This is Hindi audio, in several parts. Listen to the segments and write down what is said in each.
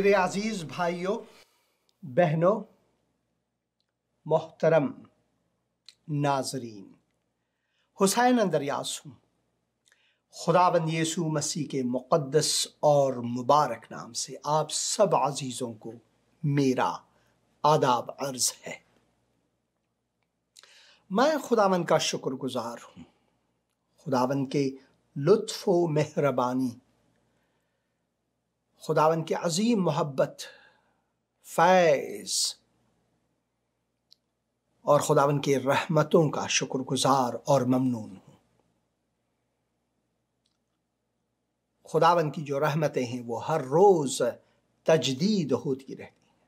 मेरे आज़ीज़ भाइयों बहनों मोहतरम नाजरीन हुसैन अंदर यासुम खुदाबंद यीशु मसीह के मुक़दस और मुबारक नाम से आप सब आज़ीज़ों को मेरा आदाब अर्ज है मैं खुदावन का शुक्रगुजार हूं खुदावन के लुत्फ व मेहरबानी खुदावन की अजीम मोहब्बत फैज़ और खुदावन की रहमतों का शुक्रगुजार और ममनून हूँ खुदावन की जो रहमतें हैं वो हर रोज़ तजदीद होती रहती हैं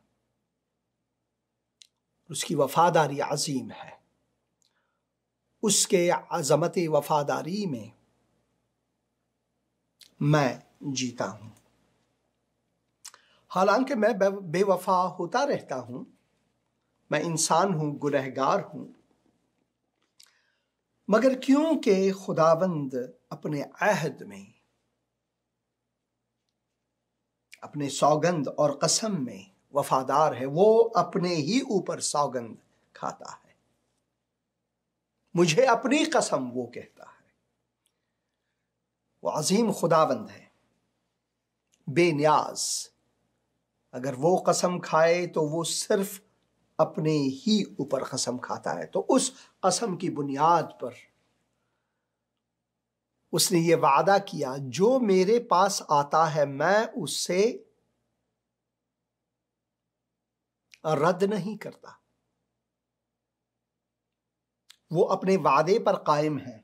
उसकी वफादारी अजीम है उसके अजमत वफादारी में मैं जीता हूँ हालांकि मैं बेवफा होता रहता हूं मैं इंसान हूं गुनहगार हूं मगर क्योंकि खुदावंद अपने अहद में अपने सौगंद और कसम में वफादार है वो अपने ही ऊपर सौगंद खाता है मुझे अपनी कसम वो कहता है वो अजीम खुदावंद है बेनियाज अगर वो कसम खाए तो वो सिर्फ अपने ही ऊपर कसम खाता है तो उस कसम की बुनियाद पर उसने ये वादा किया जो मेरे पास आता है मैं उससे रद्द नहीं करता वो अपने वादे पर कायम है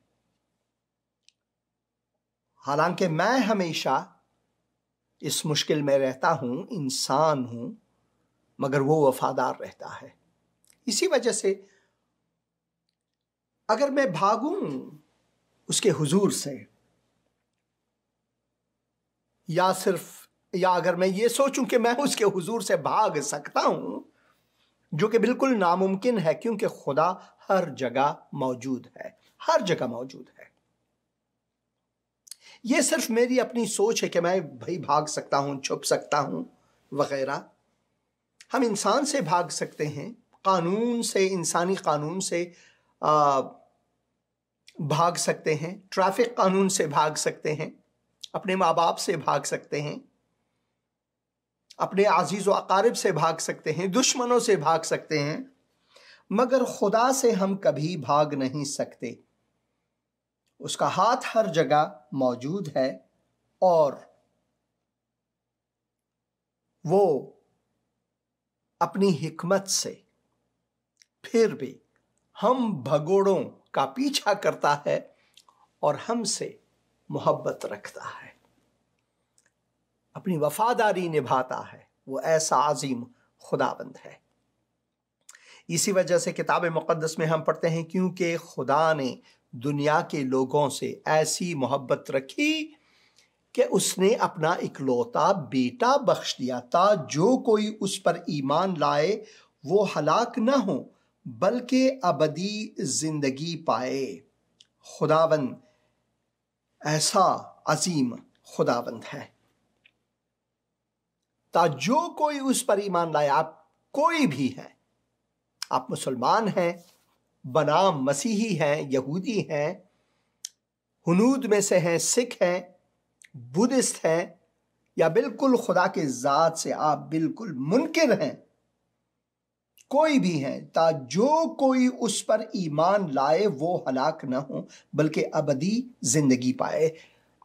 हालांकि मैं हमेशा इस मुश्किल में रहता हूँ इंसान हूँ मगर वो वफादार रहता है इसी वजह से अगर मैं भागूं उसके हुजूर से या सिर्फ या अगर मैं ये सोचूं कि मैं उसके हुजूर से भाग सकता हूं जो कि बिल्कुल नामुमकिन है क्योंकि खुदा हर जगह मौजूद है हर जगह मौजूद है ये सिर्फ मेरी अपनी सोच है कि मैं भाई भाग सकता हूँ छुप सकता हूँ वगैरह हम इंसान से भाग सकते हैं कानून से इंसानी कानून से आ, भाग सकते हैं ट्रैफिक कानून से भाग सकते हैं अपने माँ बाप से भाग सकते हैं अपने आजीज़ व अकारब से भाग सकते हैं दुश्मनों से भाग सकते हैं मगर खुदा से हम कभी भाग नहीं सकते उसका हाथ हर जगह मौजूद है और वो अपनी हिकमत से फिर भी हम भगोड़ों का पीछा करता है और हमसे मोहब्बत रखता है अपनी वफादारी निभाता है वो ऐसा आजीम खुदाबंद है इसी वजह से किताब मुक़दस में हम पढ़ते हैं क्योंकि खुदा ने दुनिया के लोगों से ऐसी मोहब्बत रखी कि उसने अपना इकलौता बेटा बख्श दिया था जो कोई उस पर ईमान लाए वो हलाक न हो बल्कि अबदी जिंदगी पाए खुदावन ऐसा अजीम खुदावंद है ता जो कोई उस पर ईमान लाए आप कोई भी है आप मुसलमान हैं बनाम मसीही हैं यहूदी हैं हनूद में से हैं सिख हैं बुद्धिस्ट हैं या बिल्कुल खुदा के ज़ात से आप बिल्कुल मुनकिन हैं कोई भी हैं ता जो कोई उस पर ईमान लाए वो हलाक ना हो बल्कि अबदी ज़िंदगी पाए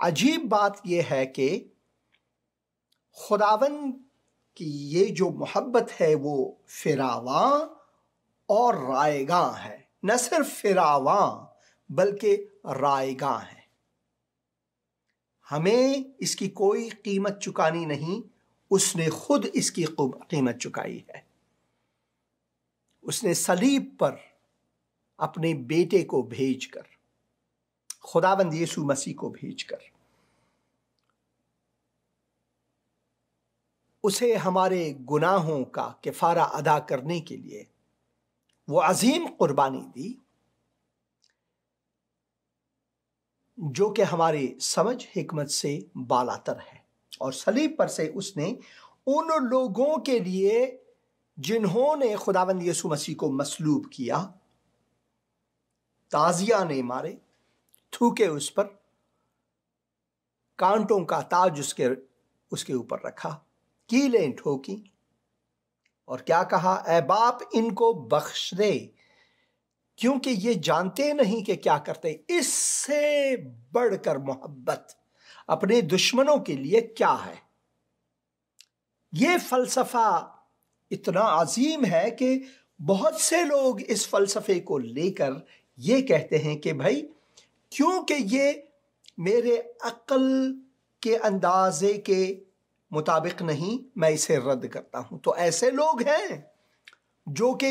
अजीब बात यह है कि खुदावन की ये जो मोहब्बत है वो फिरावा और रायगा है न सिर्फ फिरावा बल्कि रायगा है हमें इसकी कोई कीमत चुकानी नहीं उसने खुद इसकी कीमत चुकाई है उसने सलीब पर अपने बेटे को भेजकर खुदाबंद यीशु मसीह को भेजकर उसे हमारे गुनाहों का किफारा अदा करने के लिए वो अजीम कुर्बानी दी जो कि हमारी समझ हमत से बालातर है और सलीब पर से उसने उन लोगों के लिए जिन्होंने खुदावंद यसु मसीह को मसलूब किया ताजिया ने मारे थूके उस पर कांटों का ताज उसके उसके ऊपर रखा कीलें ठोकी और क्या कहा ए बाप इनको बख्श दे क्योंकि ये जानते नहीं कि क्या करते इससे बढ़कर मोहब्बत अपने दुश्मनों के लिए क्या है ये फलसफा इतना अजीम है कि बहुत से लोग इस फलसफे को लेकर ये कहते हैं कि भाई क्योंकि ये मेरे अक्ल के अंदाजे के मुताबिक नहीं मैं इसे रद्द करता हूं तो ऐसे लोग हैं जो कि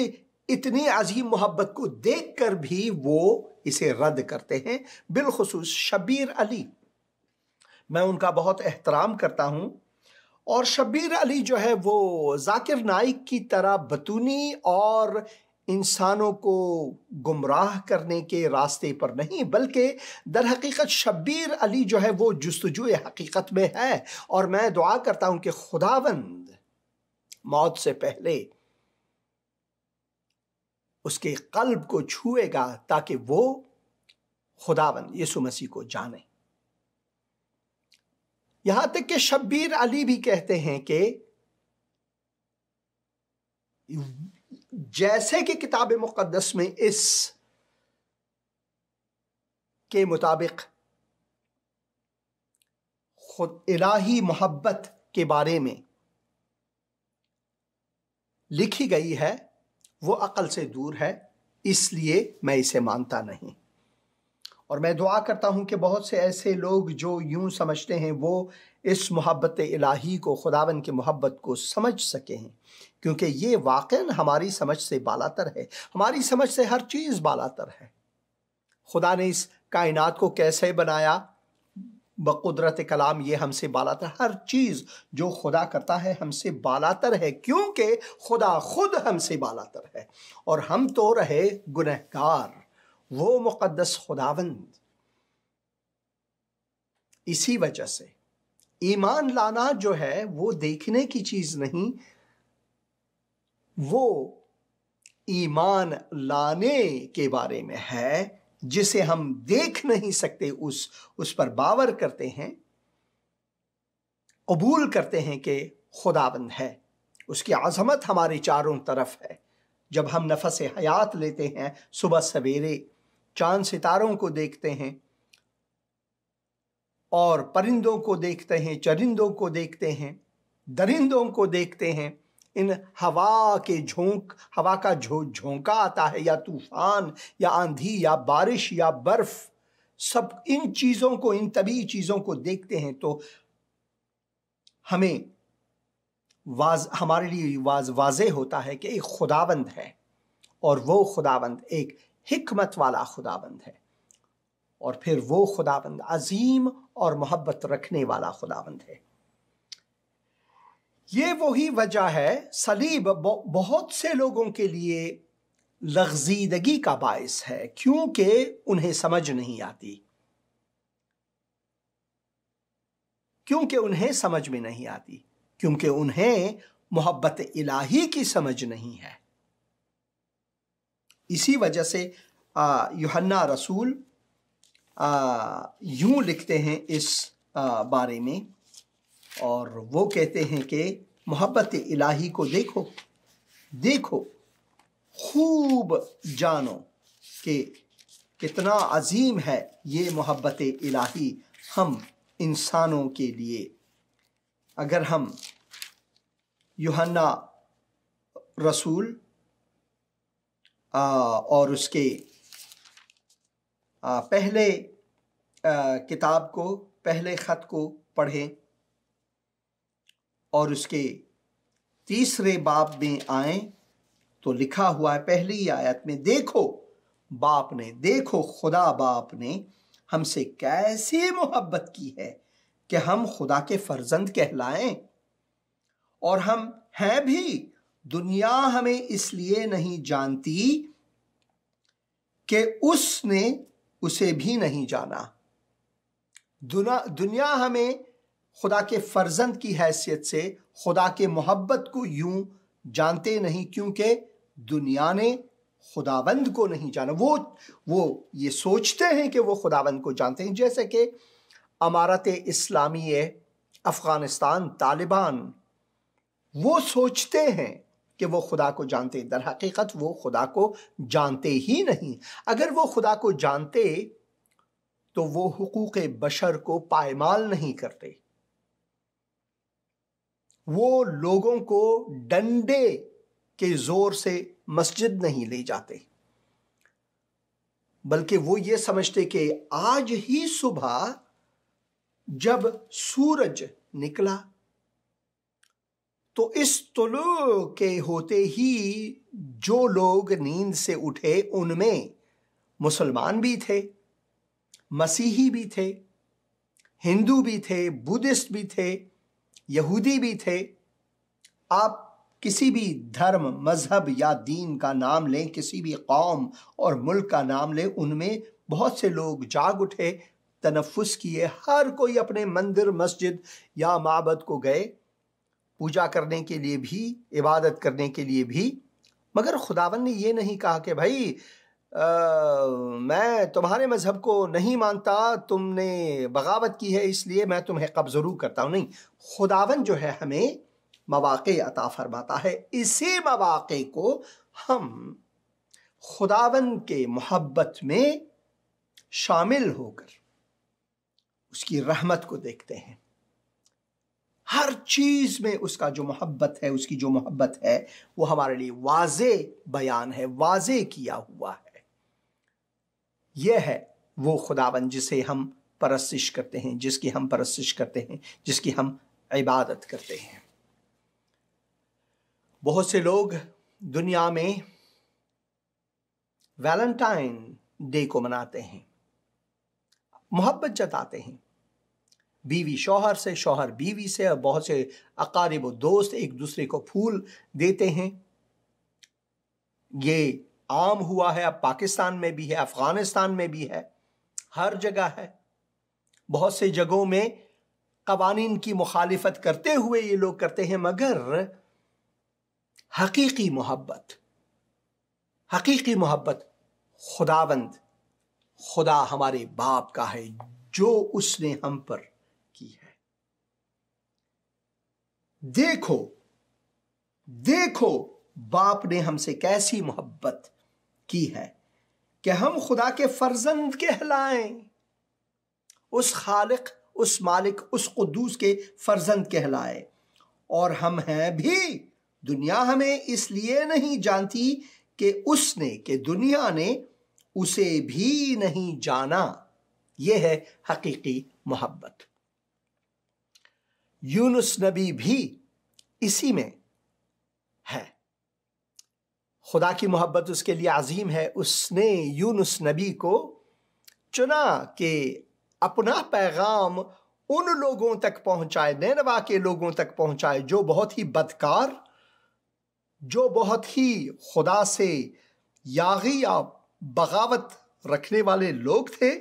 इतनी अजीब मोहब्बत को देख कर भी वो इसे रद्द करते हैं बिलखसूस शबीर अली मैं उनका बहुत एहतराम करता हूं और शबीर अली जो है वो जाकिर नाइक की तरह बतूनी और इंसानों को गुमराह करने के रास्ते पर नहीं बल्कि दर हकीकत शब्बीर अली जो है वो जस्तजु हकीकत में है और मैं दुआ करता हूं कि खुदावंद मौत से पहले उसके कल्ब को छुएगा ताकि वो खुदावंद यीशु मसीह को जाने यहां तक कि शब्बीर अली भी कहते हैं कि जैसे कि किताब मुक़दस में इस के मुताबिक खुद इलाही मोहब्बत के बारे में लिखी गई है वो अकल से दूर है इसलिए मैं इसे मानता नहीं और मैं दुआ करता हूं कि बहुत से ऐसे लोग जो यूं समझते हैं वो इस मोहब्बत इलाही को खुदावन की मोहब्बत को समझ सके हैं क्योंकि ये वाक़ हमारी समझ से बालातर है हमारी समझ से हर चीज़ बालातर है खुदा ने इस कायनात को कैसे बनाया बक़ुदरत कलाम ये हमसे बालातर हर चीज़ जो खुदा करता है हमसे बालातर है क्योंकि खुदा खुद हमसे बालातर है और हम तो रहे गुनहगार वो मुक़दस खुदावंद इसी वजह से ईमान लाना जो है वो देखने की चीज़ नहीं वो ईमान लाने के बारे में है जिसे हम देख नहीं सकते उस उस पर बावर करते हैं कबूल करते हैं कि खुदाबंद है उसकी आज़मत हमारे चारों तरफ है जब हम नफस हयात लेते हैं सुबह सवेरे चांद सितारों को देखते हैं और परिंदों को देखते हैं चरिंदों को देखते हैं दरिंदों को देखते हैं इन हवा के झोंक हवा का झो झोंका आता है या तूफान या आंधी या बारिश या बर्फ सब इन चीज़ों को इन तभी चीज़ों को देखते हैं तो हमें वाज हमारे लिए वाज वाजे होता है कि एक खुदाबंद है और वो खुदाबंद एक हिकमत वाला खुदाबंद है और फिर वो खुदाबंद अजीम और मोहब्बत रखने वाला खुदाबंद है ये वही वजह है सलीब बहुत से लोगों के लिए लगजीदगी का बायस है क्योंकि उन्हें समझ नहीं आती क्योंकि उन्हें समझ में नहीं आती क्योंकि उन्हें मोहब्बत इलाही की समझ नहीं है इसी वजह से युहन्ना रसूल यूं लिखते हैं इस आ, बारे में और वो कहते हैं कि मोहब्बत इलाही को देखो देखो खूब जानो कि कितना अजीम है ये मोहब्बत इलाही हम इंसानों के लिए अगर हम योहन्ना रसूल आ, और उसके आ, पहले किताब को पहले ख़त को पढ़ें और उसके तीसरे बाप में आए तो लिखा हुआ है पहली आयत में देखो बाप ने देखो खुदा बाप ने हमसे कैसे मोहब्बत की है कि हम खुदा के फर्जंद कहलाएं और हम हैं भी दुनिया हमें इसलिए नहीं जानती कि उसने उसे भी नहीं जाना दुनिया हमें खुदा के फर्जंद की हैसियत से खुदा के मोहब्बत को यूं जानते नहीं क्योंकि दुनिया ने खुदाबंद को नहीं जाना वो वो ये सोचते हैं कि वो खुदाबंद को जानते हैं जैसे कि अमारत इस्लामी अफ़गानिस्तान तालिबान वो सोचते हैं कि वो खुदा को जानते हैं दर हकीकत वो खुदा को जानते ही नहीं अगर वो खुदा को जानते तो वो हकूक़ बशर को पायमाल नहीं करते वो लोगों को डंडे के जोर से मस्जिद नहीं ले जाते बल्कि वो ये समझते कि आज ही सुबह जब सूरज निकला तो इस तुलु के होते ही जो लोग नींद से उठे उनमें मुसलमान भी थे मसीही भी थे हिंदू भी थे बुद्धिस्ट भी थे यहूदी भी थे आप किसी भी धर्म मज़हब या दीन का नाम लें किसी भी कौम और मुल्क का नाम लें उनमें बहुत से लोग जाग उठे तनफ़ुस किए हर कोई अपने मंदिर मस्जिद या माबद को गए पूजा करने के लिए भी इबादत करने के लिए भी मगर खुदावन ने यह नहीं कहा कि भाई आ, मैं तुम्हारे मज़हब को नहीं मानता तुमने बगावत की है इसलिए मैं तुम्हें कब ज़रूर करता हूँ नहीं खुदावन जो है हमें मवाक़े अता फरमाता है इसी मवाक़े को हम खुदावन के मोहब्बत में शामिल होकर उसकी रहमत को देखते हैं हर चीज़ में उसका जो मोहब्बत है उसकी जो मोहब्बत है वो हमारे लिए वाज बयान है वाज किया हुआ है यह है वो खुदावन जिसे हम परस्तिश करते हैं जिसकी हम परस्तिश करते हैं जिसकी हम इबादत करते हैं बहुत से लोग दुनिया में वैलेंटाइन डे को मनाते हैं मोहब्बत जताते हैं बीवी शोहर से शोहर बीवी से और बहुत से अकारिब दोस्त एक दूसरे को फूल देते हैं ये आम हुआ है अब पाकिस्तान में भी है अफगानिस्तान में भी है हर जगह है बहुत से जगहों में कवानीन की मुखालिफत करते हुए ये लोग करते हैं मगर हकीकी मोहब्बत हकीकी मोहब्बत खुदावंद खुदा हमारे बाप का है जो उसने हम पर की है देखो देखो बाप ने हमसे कैसी मोहब्बत की है कि हम खुदा के फर्जंद कहलाएं उस खालिक उस मालिक उस कुदूस के फर्जंद कहलाए और हम हैं भी दुनिया हमें इसलिए नहीं जानती कि उसने कि दुनिया ने उसे भी नहीं जाना यह है हकीकी मोहब्बत यूनुस नबी भी इसी में खुदा की मोहब्बत उसके लिए अजीम है उसने यूनुस नबी को चुना कि अपना पैगाम उन लोगों तक पहुंचाए नैनवा के लोगों तक पहुंचाए जो बहुत ही बदकार जो बहुत ही खुदा से यागी या बगावत रखने वाले लोग थे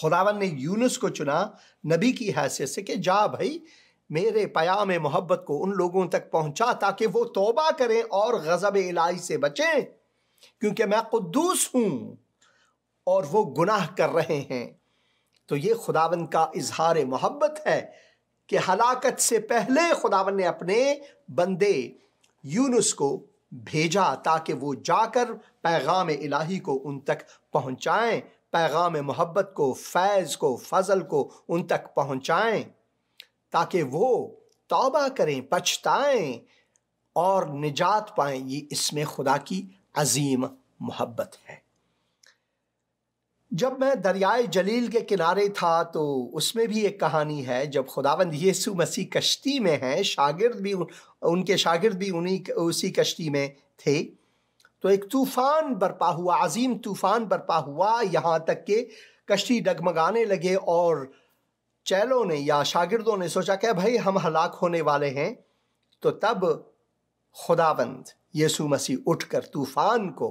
खुदावन ने यूनुस को चुना नबी की हैसियत से कि जा भाई मेरे पयाम मोहब्बत को उन लोगों तक पहुंचा ताकि वो तोबा करें और गज़ब इलाही से बचें क्योंकि मैं कुद्दूस हूँ और वो गुनाह कर रहे हैं तो ये खुदावन का इजहार मोहब्बत है कि हलाकत से पहले खुदावन ने अपने बंदे यूनुस को भेजा ताकि वो जाकर पैगाम इलाही को उन तक पहुँचाएँ पैगाम मोहब्बत को फैज़ को फजल को उन तक पहुँचाएँ ताकि वो तौबा करें पछताएं और निजात पाएं ये इसमें खुदा की अजीम मोहब्बत है जब मैं दरियाए जलील के किनारे था तो उसमें भी एक कहानी है जब खुदावंद यीशु मसीह कश्ती में हैं शागिर्द भी उनके शागिर्द भी उन्हीं उसी कश्ती में थे तो एक तूफ़ान बरपा हुआ अजीम तूफ़ान बरपा हुआ यहाँ तक के कश्ती डगमगाने लगे और चैलों ने या शागिर्दों ने सोचा क्या भाई हम हलाक होने वाले हैं तो तब खुदाबंद यीशु मसीह उठकर तूफान को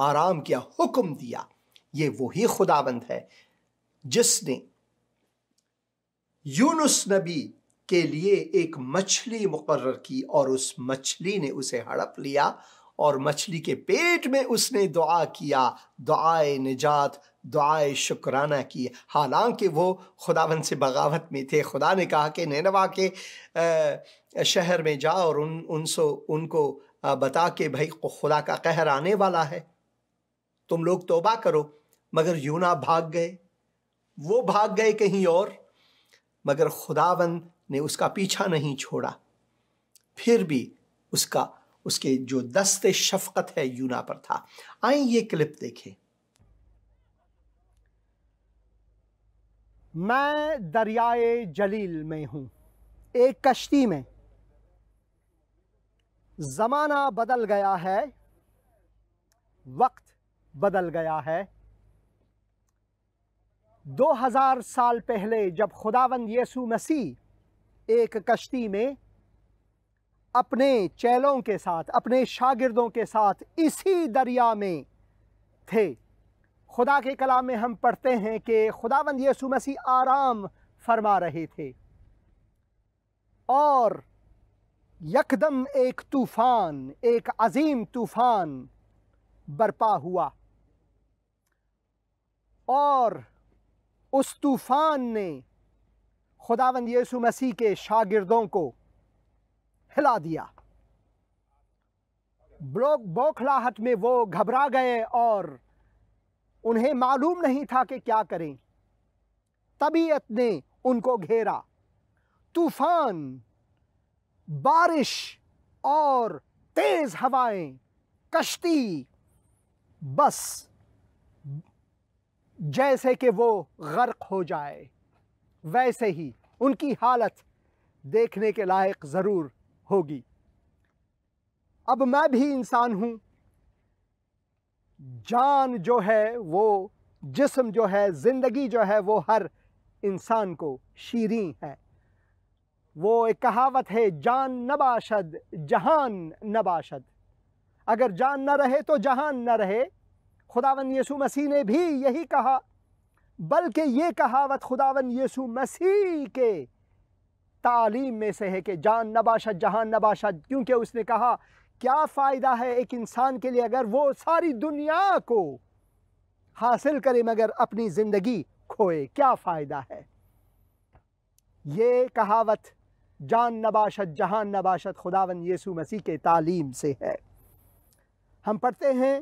आराम किया हुक्म दिया ये वही खुदाबंद है जिसने यूनुस नबी के लिए एक मछली मुकर्र की और उस मछली ने उसे हड़प लिया और मछली के पेट में उसने दुआ किया दुआए निजात दुआ शुक्राना की हालांकि वो खुदावन से बगावत में थे खुदा ने कहा कि नैनवा के शहर में जाओ और उन उनसो उनको बता के भाई खुदा का कहर आने वाला है तुम लोग तोबा करो मगर यूना भाग गए वो भाग गए कहीं और मगर खुदावन ने उसका पीछा नहीं छोड़ा फिर भी उसका उसके जो दस्ते शफकत है यूना पर था आए ये क्लिप देखें मैं दरियाए जलील में हूँ एक कश्ती में ज़माना बदल गया है वक्त बदल गया है 2000 साल पहले जब खुदावंद यीशु मसीह एक कश्ती में अपने चेलों के साथ अपने शागिर्दों के साथ इसी दरिया में थे खुदा के कलाम में हम पढ़ते हैं कि खुदावंद यसु मसीह आराम फरमा रहे थे और यकदम एक तूफ़ान एक अजीम तूफ़ान बरपा हुआ और उस तूफ़ान ने खुदावंद यसु मसीह के शागिर्दों को हिला दिया बौखलाहट में वो घबरा गए और उन्हें मालूम नहीं था कि क्या करें तबीयत ने उनको घेरा तूफान बारिश और तेज़ हवाएं कश्ती बस जैसे कि वो गर्क हो जाए वैसे ही उनकी हालत देखने के लायक ज़रूर होगी अब मैं भी इंसान हूँ जान जो है वो जिस्म जो है ज़िंदगी जो है वो हर इंसान को शीरी है वो एक कहावत है जान नबाशद जहान नबाशद अगर जान न रहे तो जहान न रहे खुदावन यसु मसीह ने भी यही कहा बल्कि ये कहावत खुदावन यसु मसीह के तालीम में से है कि जान नबाशद जहान नबाशद क्योंकि उसने कहा क्या फ़ायदा है एक इंसान के लिए अगर वो सारी दुनिया को हासिल करे मगर अपनी ज़िंदगी खोए क्या फ़ायदा है ये कहावत जान नबाशत जहान नबाशत खुदावन यीशु मसीह के तालीम से है हम पढ़ते हैं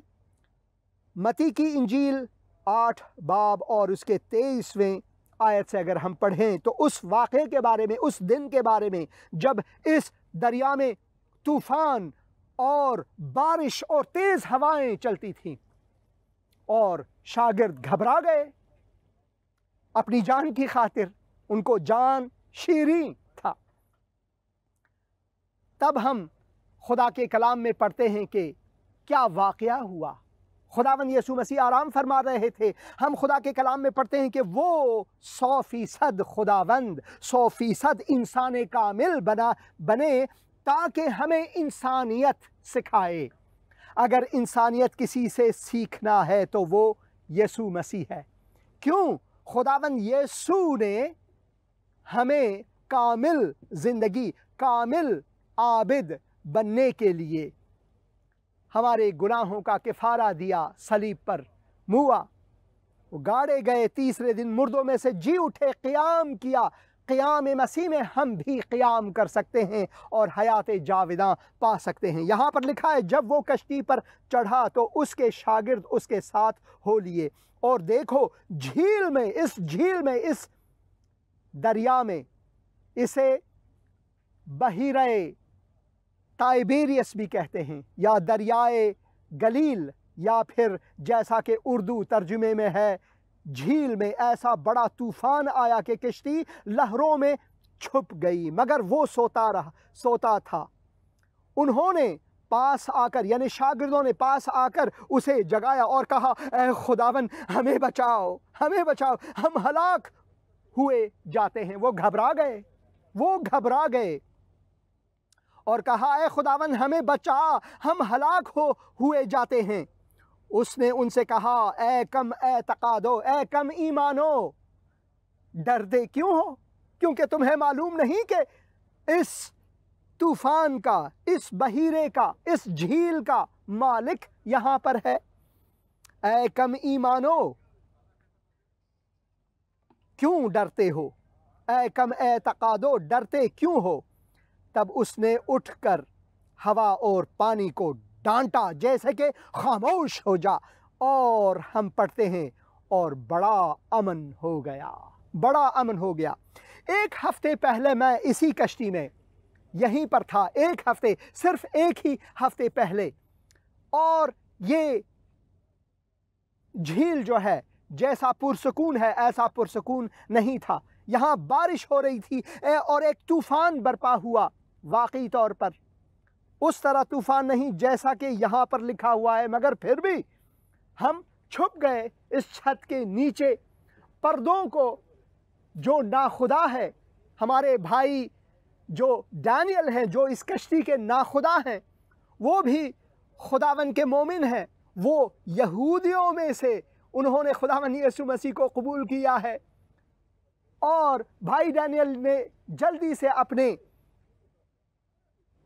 मती की इंजील आठ बाब और उसके तेईसवें आयत से अगर हम पढ़ें तो उस वाक़े के बारे में उस दिन के बारे में जब इस दरिया में तूफ़ान और बारिश और तेज़ हवाएं चलती थी और शागिर्द घबरा गए अपनी जान की खातिर उनको जान शीरी था तब हम खुदा के कलाम में पढ़ते हैं कि क्या वाक़ हुआ खुदावन यसु मसीह आराम फरमा रहे थे हम खुदा के कलाम में पढ़ते हैं कि वो सौ फ़ीसद खुदावंद सौ फ़ीसद इंसान कामिल बना बने ताकि हमें इंसानियत सिखाए अगर इंसानियत किसी से सीखना है तो वो यसु मसीह है क्यों खुदावन यसु ने हमें कामिल ज़िंदगी कामिल आबिद बनने के लिए हमारे गुनाहों का किफारा दिया सलीब पर मुआ वो गाड़े गए तीसरे दिन मुर्दों में से जी उठे क्याम किया क़याम मसीह में हम भी क़याम कर सकते हैं और हयात जाविदा पा सकते हैं यहाँ पर लिखा है जब वो कश्ती पर चढ़ा तो उसके शागिर्द उसके साथ हो लिए और देखो झील में इस झील में इस दरिया में इसे बहिर टाइबेरियस भी कहते हैं या दरियाए गलील या फिर जैसा कि उर्दू तर्जुमे में है झील में ऐसा बड़ा तूफान आया कि किश्ती लहरों में छुप गई मगर वो सोता रहा सोता था उन्होंने पास आकर यानी शागिर्दों ने पास आकर उसे जगाया और कहा अः खुदावन हमें बचाओ हमें बचाओ हम हलाक हुए जाते हैं वो घबरा गए वो घबरा गए और कहा अः खुदावन हमें बचा हम हलाक हो हुए जाते हैं उसने उनसे कहा ए कम ए तकादो ए कम ईमानो डरते क्यों हो क्योंकि तुम्हें मालूम नहीं कि इस तूफ़ान का इस बहीरे का इस झील का मालिक यहां पर है ए कम ईमानो क्यों डरते हो ए कम ए तकादो डरते क्यों हो तब उसने उठकर हवा और पानी को डांटा जैसे कि खामोश हो जा और हम पढ़ते हैं और बड़ा अमन हो गया बड़ा अमन हो गया एक हफ़्ते पहले मैं इसी कश्ती में यहीं पर था एक हफ़्ते सिर्फ एक ही हफ़्ते पहले और ये झील जो है जैसा पुरसकून है ऐसा पुरसकून नहीं था यहाँ बारिश हो रही थी और एक तूफ़ान बरपा हुआ वाकई तौर पर उस तरह तूफान नहीं जैसा कि यहाँ पर लिखा हुआ है मगर फिर भी हम छुप गए इस छत के नीचे पर्दों को जो नाखुदा है हमारे भाई जो डैनियल हैं जो इस कश्ती के नाखुदा हैं वो भी खुदावन के मोमिन हैं वो यहूदियों में से उन्होंने खुदावन यीशु मसीह को कबूल किया है और भाई डैनियल ने जल्दी से अपने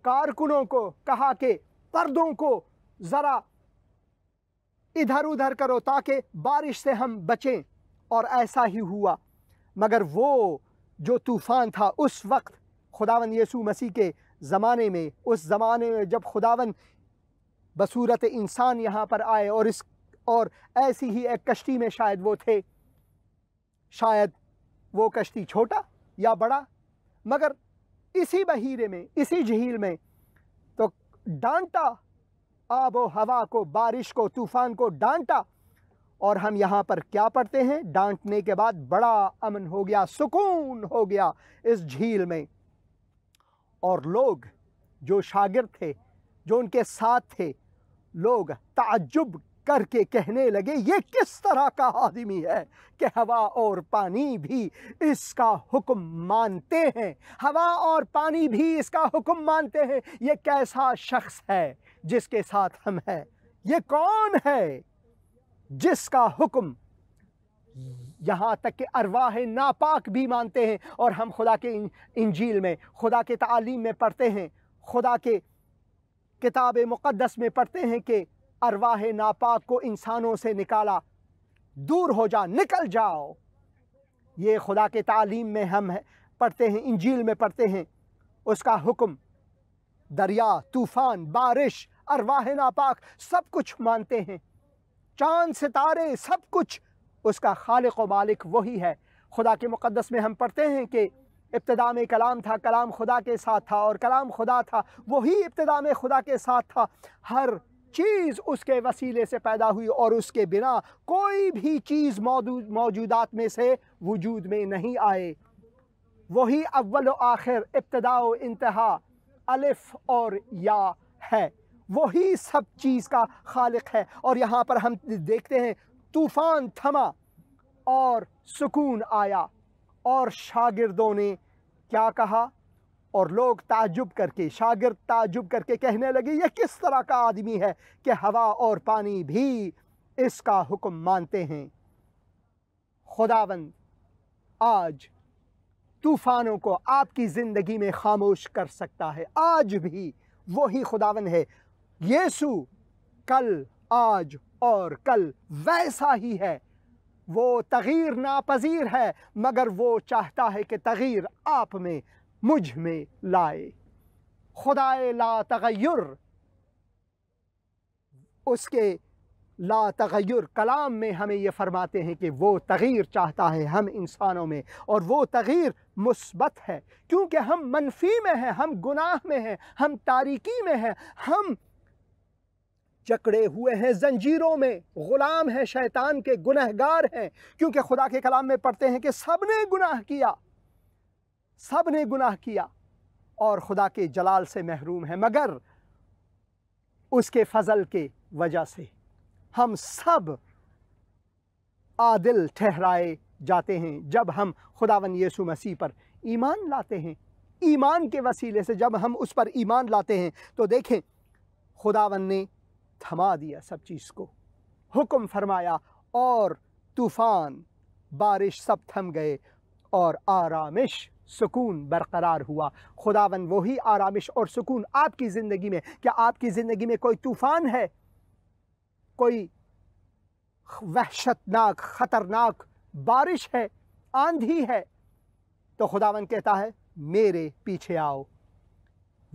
कारकुनों को कहा कि पर्दों को ज़रा इधर उधर करो ताकि बारिश से हम बचें और ऐसा ही हुआ मगर वो जो तूफ़ान था उस वक्त खुदावन यसु मसीह के ज़माने में उस ज़माने में जब खुदावन बसूरत इंसान यहाँ पर आए और इस और ऐसी ही एक कश्ती में शायद वो थे शायद वो कश्ती छोटा या बड़ा मगर इसी बहीरे में इसी झील में तो डांटा आबो हवा को बारिश को तूफ़ान को डांटा और हम यहाँ पर क्या पढ़ते हैं डांटने के बाद बड़ा अमन हो गया सुकून हो गया इस झील में और लोग जो शागिर थे जो उनके साथ थे लोग ताज्जुब करके कहने लगे ये किस तरह का आदमी है कि हवा और पानी भी इसका हुक्म मानते हैं हवा और पानी भी इसका हुक्म मानते हैं ये कैसा शख्स है जिसके साथ हम हैं ये कौन है जिसका हुक्म यहाँ तक कि अरवाह नापाक भी मानते हैं और हम खुदा के इंजील में खुदा के तालीम में पढ़ते हैं खुदा के किताब मुक़दस में पढ़ते हैं कि अरवाह नापाक को इंसानों से निकाला दूर हो जा निकल जाओ ये खुदा के तालीम में हम है, पढ़ते हैं इंजील में पढ़ते हैं उसका हुक्म दरिया तूफ़ान बारिश अरवाह नापाक सब कुछ मानते हैं चांद सितारे सब कुछ उसका खालिक व मालिक वही है खुदा के मुक़दस में हम पढ़ते हैं कि इब्तदा में कलाम था कलाम खुदा के साथ था और कलाम खुदा था वही इब्तदा में खुदा के साथ था हर चीज़ उसके वसीले से पैदा हुई और उसके बिना कोई भी चीज़ मौजूदात में से वजूद में नहीं आए वही अव्वल आखिर इब्तदा इंतहा अलिफ और या है वही सब चीज़ का खालिक है और यहाँ पर हम देखते हैं तूफ़ान थमा और सुकून आया और शागिर्दों ने क्या कहा और लोग ताजुब करके शागिर्द ताजुब करके कहने लगे यह किस तरह का आदमी है कि हवा और पानी भी इसका हुक्म मानते हैं खुदावंद आज तूफ़ानों को आपकी ज़िंदगी में खामोश कर सकता है आज भी वही खुदावन है यीशु कल आज और कल वैसा ही है वो तग़ीर नापज़ीर है मगर वो चाहता है कि तग़ीर आप में मुझ में लाए खुदाए ला तगैर उसके ला तगैर कलाम में हमें ये फ़रमाते हैं कि वो तगीर चाहता है हम इंसानों में और वो तगीर मुस्बत है क्योंकि हम मनफी में हैं हम गुनाह में हैं हम तारीकी में हैं हम जकड़े हुए हैं जंजीरों में ग़ुलाम हैं शैतान के गुनहगार हैं क्योंकि खुदा के कलाम में पढ़ते हैं कि सब ने गुनाह किया सब ने गुनाह किया और खुदा के जलाल से महरूम है मगर उसके फजल के वजह से हम सब आदिल ठहराए जाते हैं जब हम खुदावन यीशु मसीह पर ईमान लाते हैं ईमान के वसीले से जब हम उस पर ईमान लाते हैं तो देखें खुदावन ने थमा दिया सब चीज़ को हुक्म फरमाया और तूफ़ान बारिश सब थम गए और आरामिश सुकून बरकरार हुआ खुदावन वही आरामिश और सुकून आपकी ज़िंदगी में क्या आपकी ज़िंदगी में कोई तूफ़ान है कोई वहशतनाक ख़तरनाक बारिश है आंधी है तो खुदावन कहता है मेरे पीछे आओ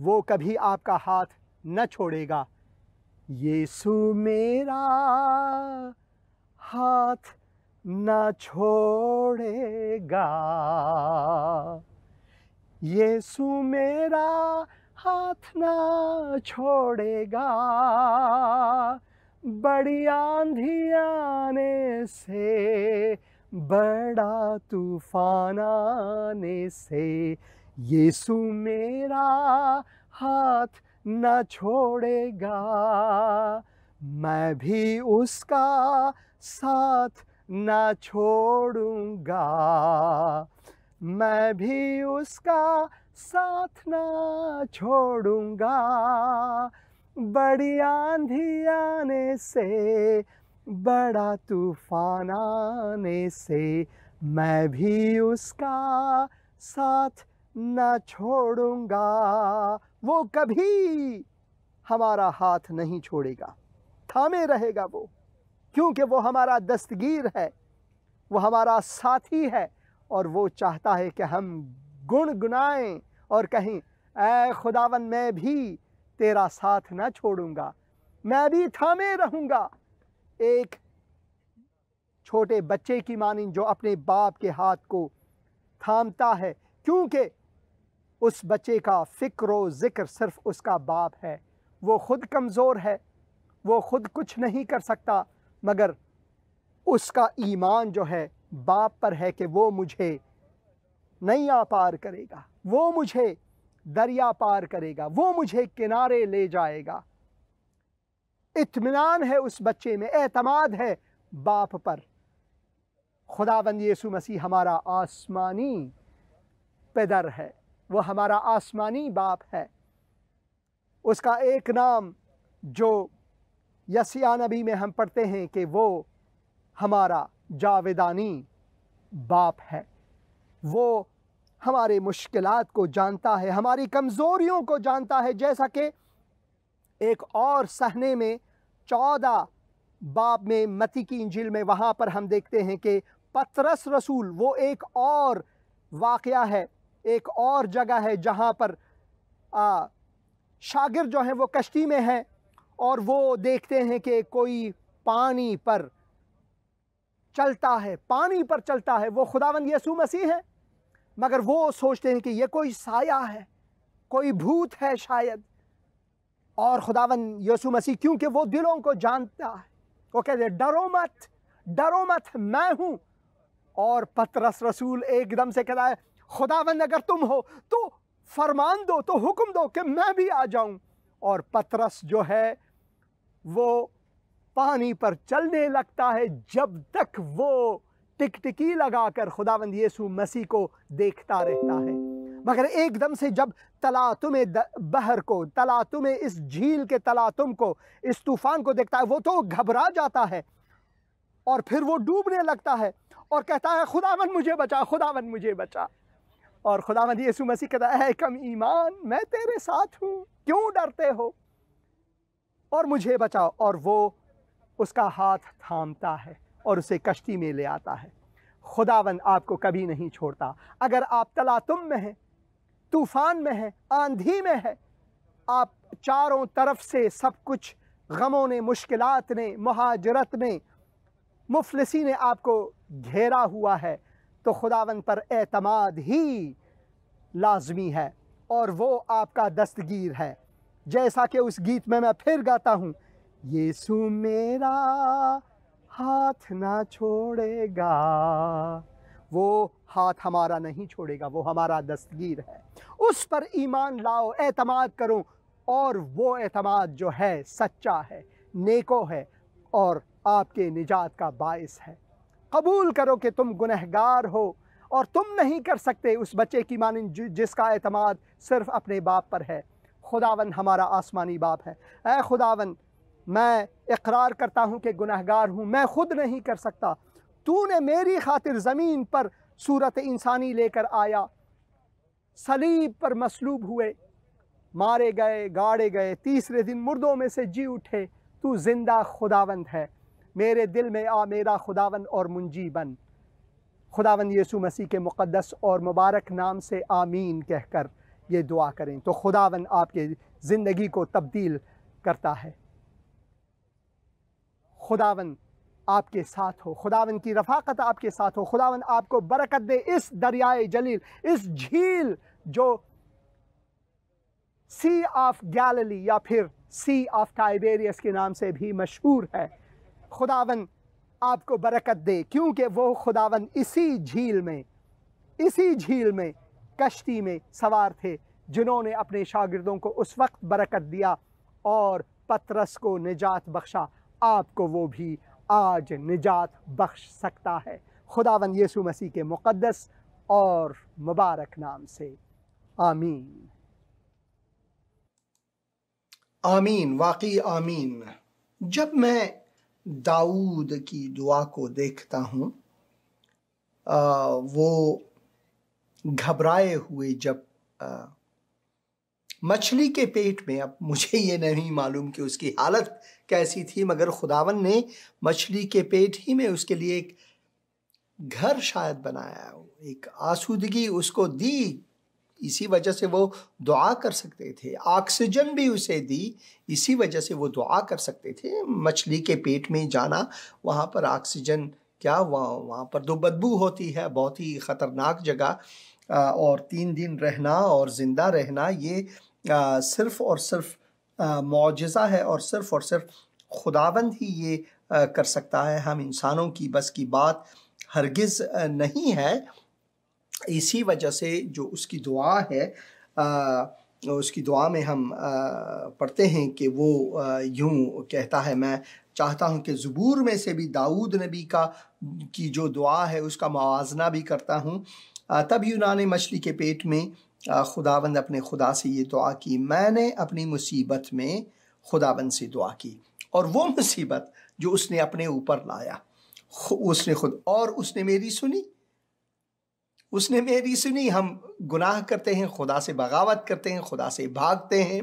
वो कभी आपका हाथ न छोड़ेगा यीशु मेरा हाथ ना छोड़ेगा यीशु मेरा हाथ ना छोड़ेगा बड़ी आंधी आने से बड़ा तूफान आने से यीशु मेरा हाथ न छोड़ेगा मैं भी उसका साथ ना छोड़ूंगा मैं भी उसका साथ ना छोड़ूंगा बड़ी आंधी आने से बड़ा तूफान आने से मैं भी उसका साथ ना छोड़ूंगा वो कभी हमारा हाथ नहीं छोड़ेगा थामे रहेगा वो क्योंकि वो हमारा दस्तगीर है वो हमारा साथी है और वो चाहता है कि हम गुण गुनाएं और कहीं ए खुदावन मैं भी तेरा साथ ना छोड़ूंगा मैं भी थामे रहूंगा एक छोटे बच्चे की मानी जो अपने बाप के हाथ को थामता है क्योंकि उस बच्चे का फ़िक्र ज़िक्र सिर्फ़ उसका बाप है वो ख़ुद कमज़ोर है वो ख़ुद कुछ नहीं कर सकता मगर उसका ईमान जो है बाप पर है कि वो मुझे नैया पार करेगा वो मुझे दरिया पार करेगा वो मुझे किनारे ले जाएगा इत्मीनान है उस बच्चे में एतमाद है बाप पर खुदाबंद यीशु मसीह हमारा आसमानी पिदर है वो हमारा आसमानी बाप है उसका एक नाम जो यसिया नबी में हम पढ़ते हैं कि वो हमारा जावेदानी बाप है वो हमारे मुश्किलात को जानता है हमारी कमज़ोरियों को जानता है जैसा कि एक और सहने में चौदह बाप में मती की इंजिल में वहाँ पर हम देखते हैं कि पतरस रसूल वो एक और वाक़ है एक और जगह है जहाँ पर आ, शागिर जो हैं वो कश्ती में हैं और वो देखते हैं कि कोई पानी पर चलता है पानी पर चलता है वो खुदावंद यसु मसीह है मगर वो सोचते हैं कि ये कोई साया है कोई भूत है शायद और खुदावन यसु मसीह क्योंकि वो दिलों को जानता है वो कहते डरो मत डरो मत मैं हूँ और पतरस रसूल एकदम से कहता है खुदावंद अगर तुम हो तो फरमान दो तो हुक्म दो कि मैं भी आ जाऊँ और पतरस जो है वो पानी पर चलने लगता है जब तक वो टिकटिकी लगाकर खुदावंद यीशु मसीह को देखता रहता है मगर एकदम से जब तलातुम बहर को तलातुम इस झील के तलातुम को इस तूफ़ान को देखता है वो तो घबरा जाता है और फिर वो डूबने लगता है और कहता है खुदावन मुझे बचा खुदावन मुझे बचा और खुदावन यीशु मसीह कहता है कम ईमान मैं तेरे साथ हूँ क्यों डरते हो और मुझे बचाओ और वो उसका हाथ थामता है और उसे कश्ती में ले आता है खुदावन आपको कभी नहीं छोड़ता अगर आप तलातुम में हैं तूफ़ान में हैं आंधी में है आप चारों तरफ से सब कुछ गमों ने मुश्किल ने महाजरत ने मुफलसी ने आपको घेरा हुआ है तो खुदावन पर एतमाद ही लाजमी है और वो आपका दस्तगीर है जैसा कि उस गीत में मैं फिर गाता हूँ यीशु मेरा हाथ ना छोड़ेगा वो हाथ हमारा नहीं छोड़ेगा वो हमारा दस्तगीर है उस पर ईमान लाओ एतमाद करो और वो एतमाद जो है सच्चा है नेको है और आपके निजात का बायस है कबूल करो कि तुम गुनहगार हो और तुम नहीं कर सकते उस बच्चे की मानिंद जिसका एतमाद सिर्फ अपने बाप पर है खुदावन हमारा आसमानी बाप है ऐ खुदावन मैं इकरार करता हूँ कि गुनहगार हूँ मैं खुद नहीं कर सकता तूने मेरी खातिर ज़मीन पर सूरत इंसानी लेकर आया सलीब पर मसलूब हुए मारे गए गाड़े गए तीसरे दिन मुर्दों में से जी उठे तू ज़िंदा खुदावंद है मेरे दिल में आ मेरा खुदावंद और मुंजी बन खुदावंद यीशु मसीह के मुक़दस और मुबारक नाम से आमीन कहकर ये दुआ करें तो खुदावन आपके ज़िंदगी को तब्दील करता है खुदावन आपके साथ हो खुदावन की रफाकत आपके साथ हो खुदावन आपको बरकत दे इस दरियाए जलील इस झील जो सी ऑफ गैलली या फिर सी ऑफ टाइबेरियस के नाम से भी मशहूर है खुदावन आपको बरकत दे क्योंकि वो खुदावन इसी झील में इसी झील में कश्ती में सवार थे जिन्होंने अपने शागिर्दों को उस वक्त बरकत दिया और पतरस को निजात बख्शा आपको वो भी आज निजात बख्श सकता है खुदावन यीशु मसीह के मुक़दस और मुबारक नाम से आमीन आमीन वाकई आमीन जब मैं दाऊद की दुआ को देखता हूँ वो घबराए हुए जब मछली के पेट में अब मुझे ये नहीं मालूम कि उसकी हालत कैसी थी मगर खुदावन ने मछली के पेट ही में उसके लिए एक घर शायद बनाया एक आसूदगी उसको दी इसी वजह से वो दुआ कर सकते थे ऑक्सीजन भी उसे दी इसी वजह से वो दुआ कर सकते थे मछली के पेट में जाना वहाँ पर ऑक्सीजन क्या वहाँ वहाँ पर दो बदबू होती है बहुत ही ख़तरनाक जगह और तीन दिन रहना और ज़िंदा रहना ये सिर्फ और सिर्फ मुआजा है और सिर्फ और सिर्फ खुदावंद ही ये कर सकता है हम इंसानों की बस की बात हरगिज़ नहीं है इसी वजह से जो उसकी दुआ है आ, उसकी दुआ में हम पढ़ते हैं कि वो यूँ कहता है मैं चाहता हूँ कि ज़बूर में से भी दाऊद नबी का की जो दुआ है उसका मुजना भी करता हूँ तब उन्होंने मछली के पेट में खुदाबंद अपने खुदा से ये दुआ की मैंने अपनी मुसीबत में खुदाबंद से दुआ की और वो मुसीबत जो उसने अपने ऊपर लाया उसने खुद और उसने मेरी सुनी उसने मेरी सुनी हम गुनाह करते हैं खुदा से बगावत करते हैं खुदा से भागते हैं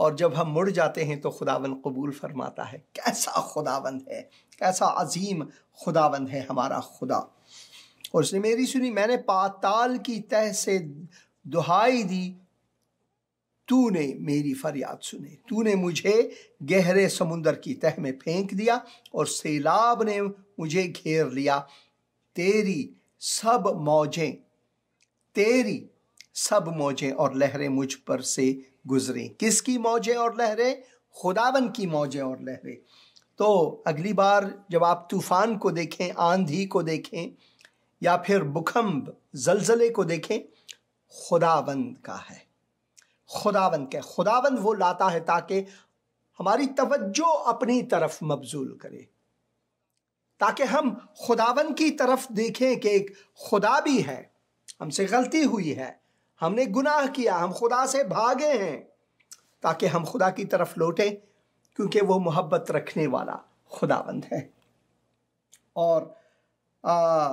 और जब हम मुड़ जाते हैं तो खुदावंद कबूल फरमाता है कैसा खुदावंद है कैसा अजीम खुदावंद है हमारा खुदा और उसने मेरी सुनी मैंने पाताल की तह से दुहाई दी तूने मेरी फरियाद सुने तूने मुझे गहरे समुंदर की तह में फेंक दिया और सैलाब ने मुझे घेर लिया तेरी सब मौजें तेरी सब मौजें और लहरें मुझ पर से गुजरी किसकी मौजें और लहरें खुदावन की मौजें और लहरें तो अगली बार जब आप तूफ़ान को देखें आंधी को देखें या फिर भूकंप जलजले को देखें खुदावंद का है खुदावंद का खुदावंद वो लाता है ताकि हमारी तवज्जो अपनी तरफ मबजूल करे ताकि हम खुदावन की तरफ देखें कि एक खुदा भी है हमसे गलती हुई है हमने गुनाह किया हम खुदा से भागे हैं ताकि हम खुदा की तरफ लौटें क्योंकि वो मोहब्बत रखने वाला खुदाबंद है और आ,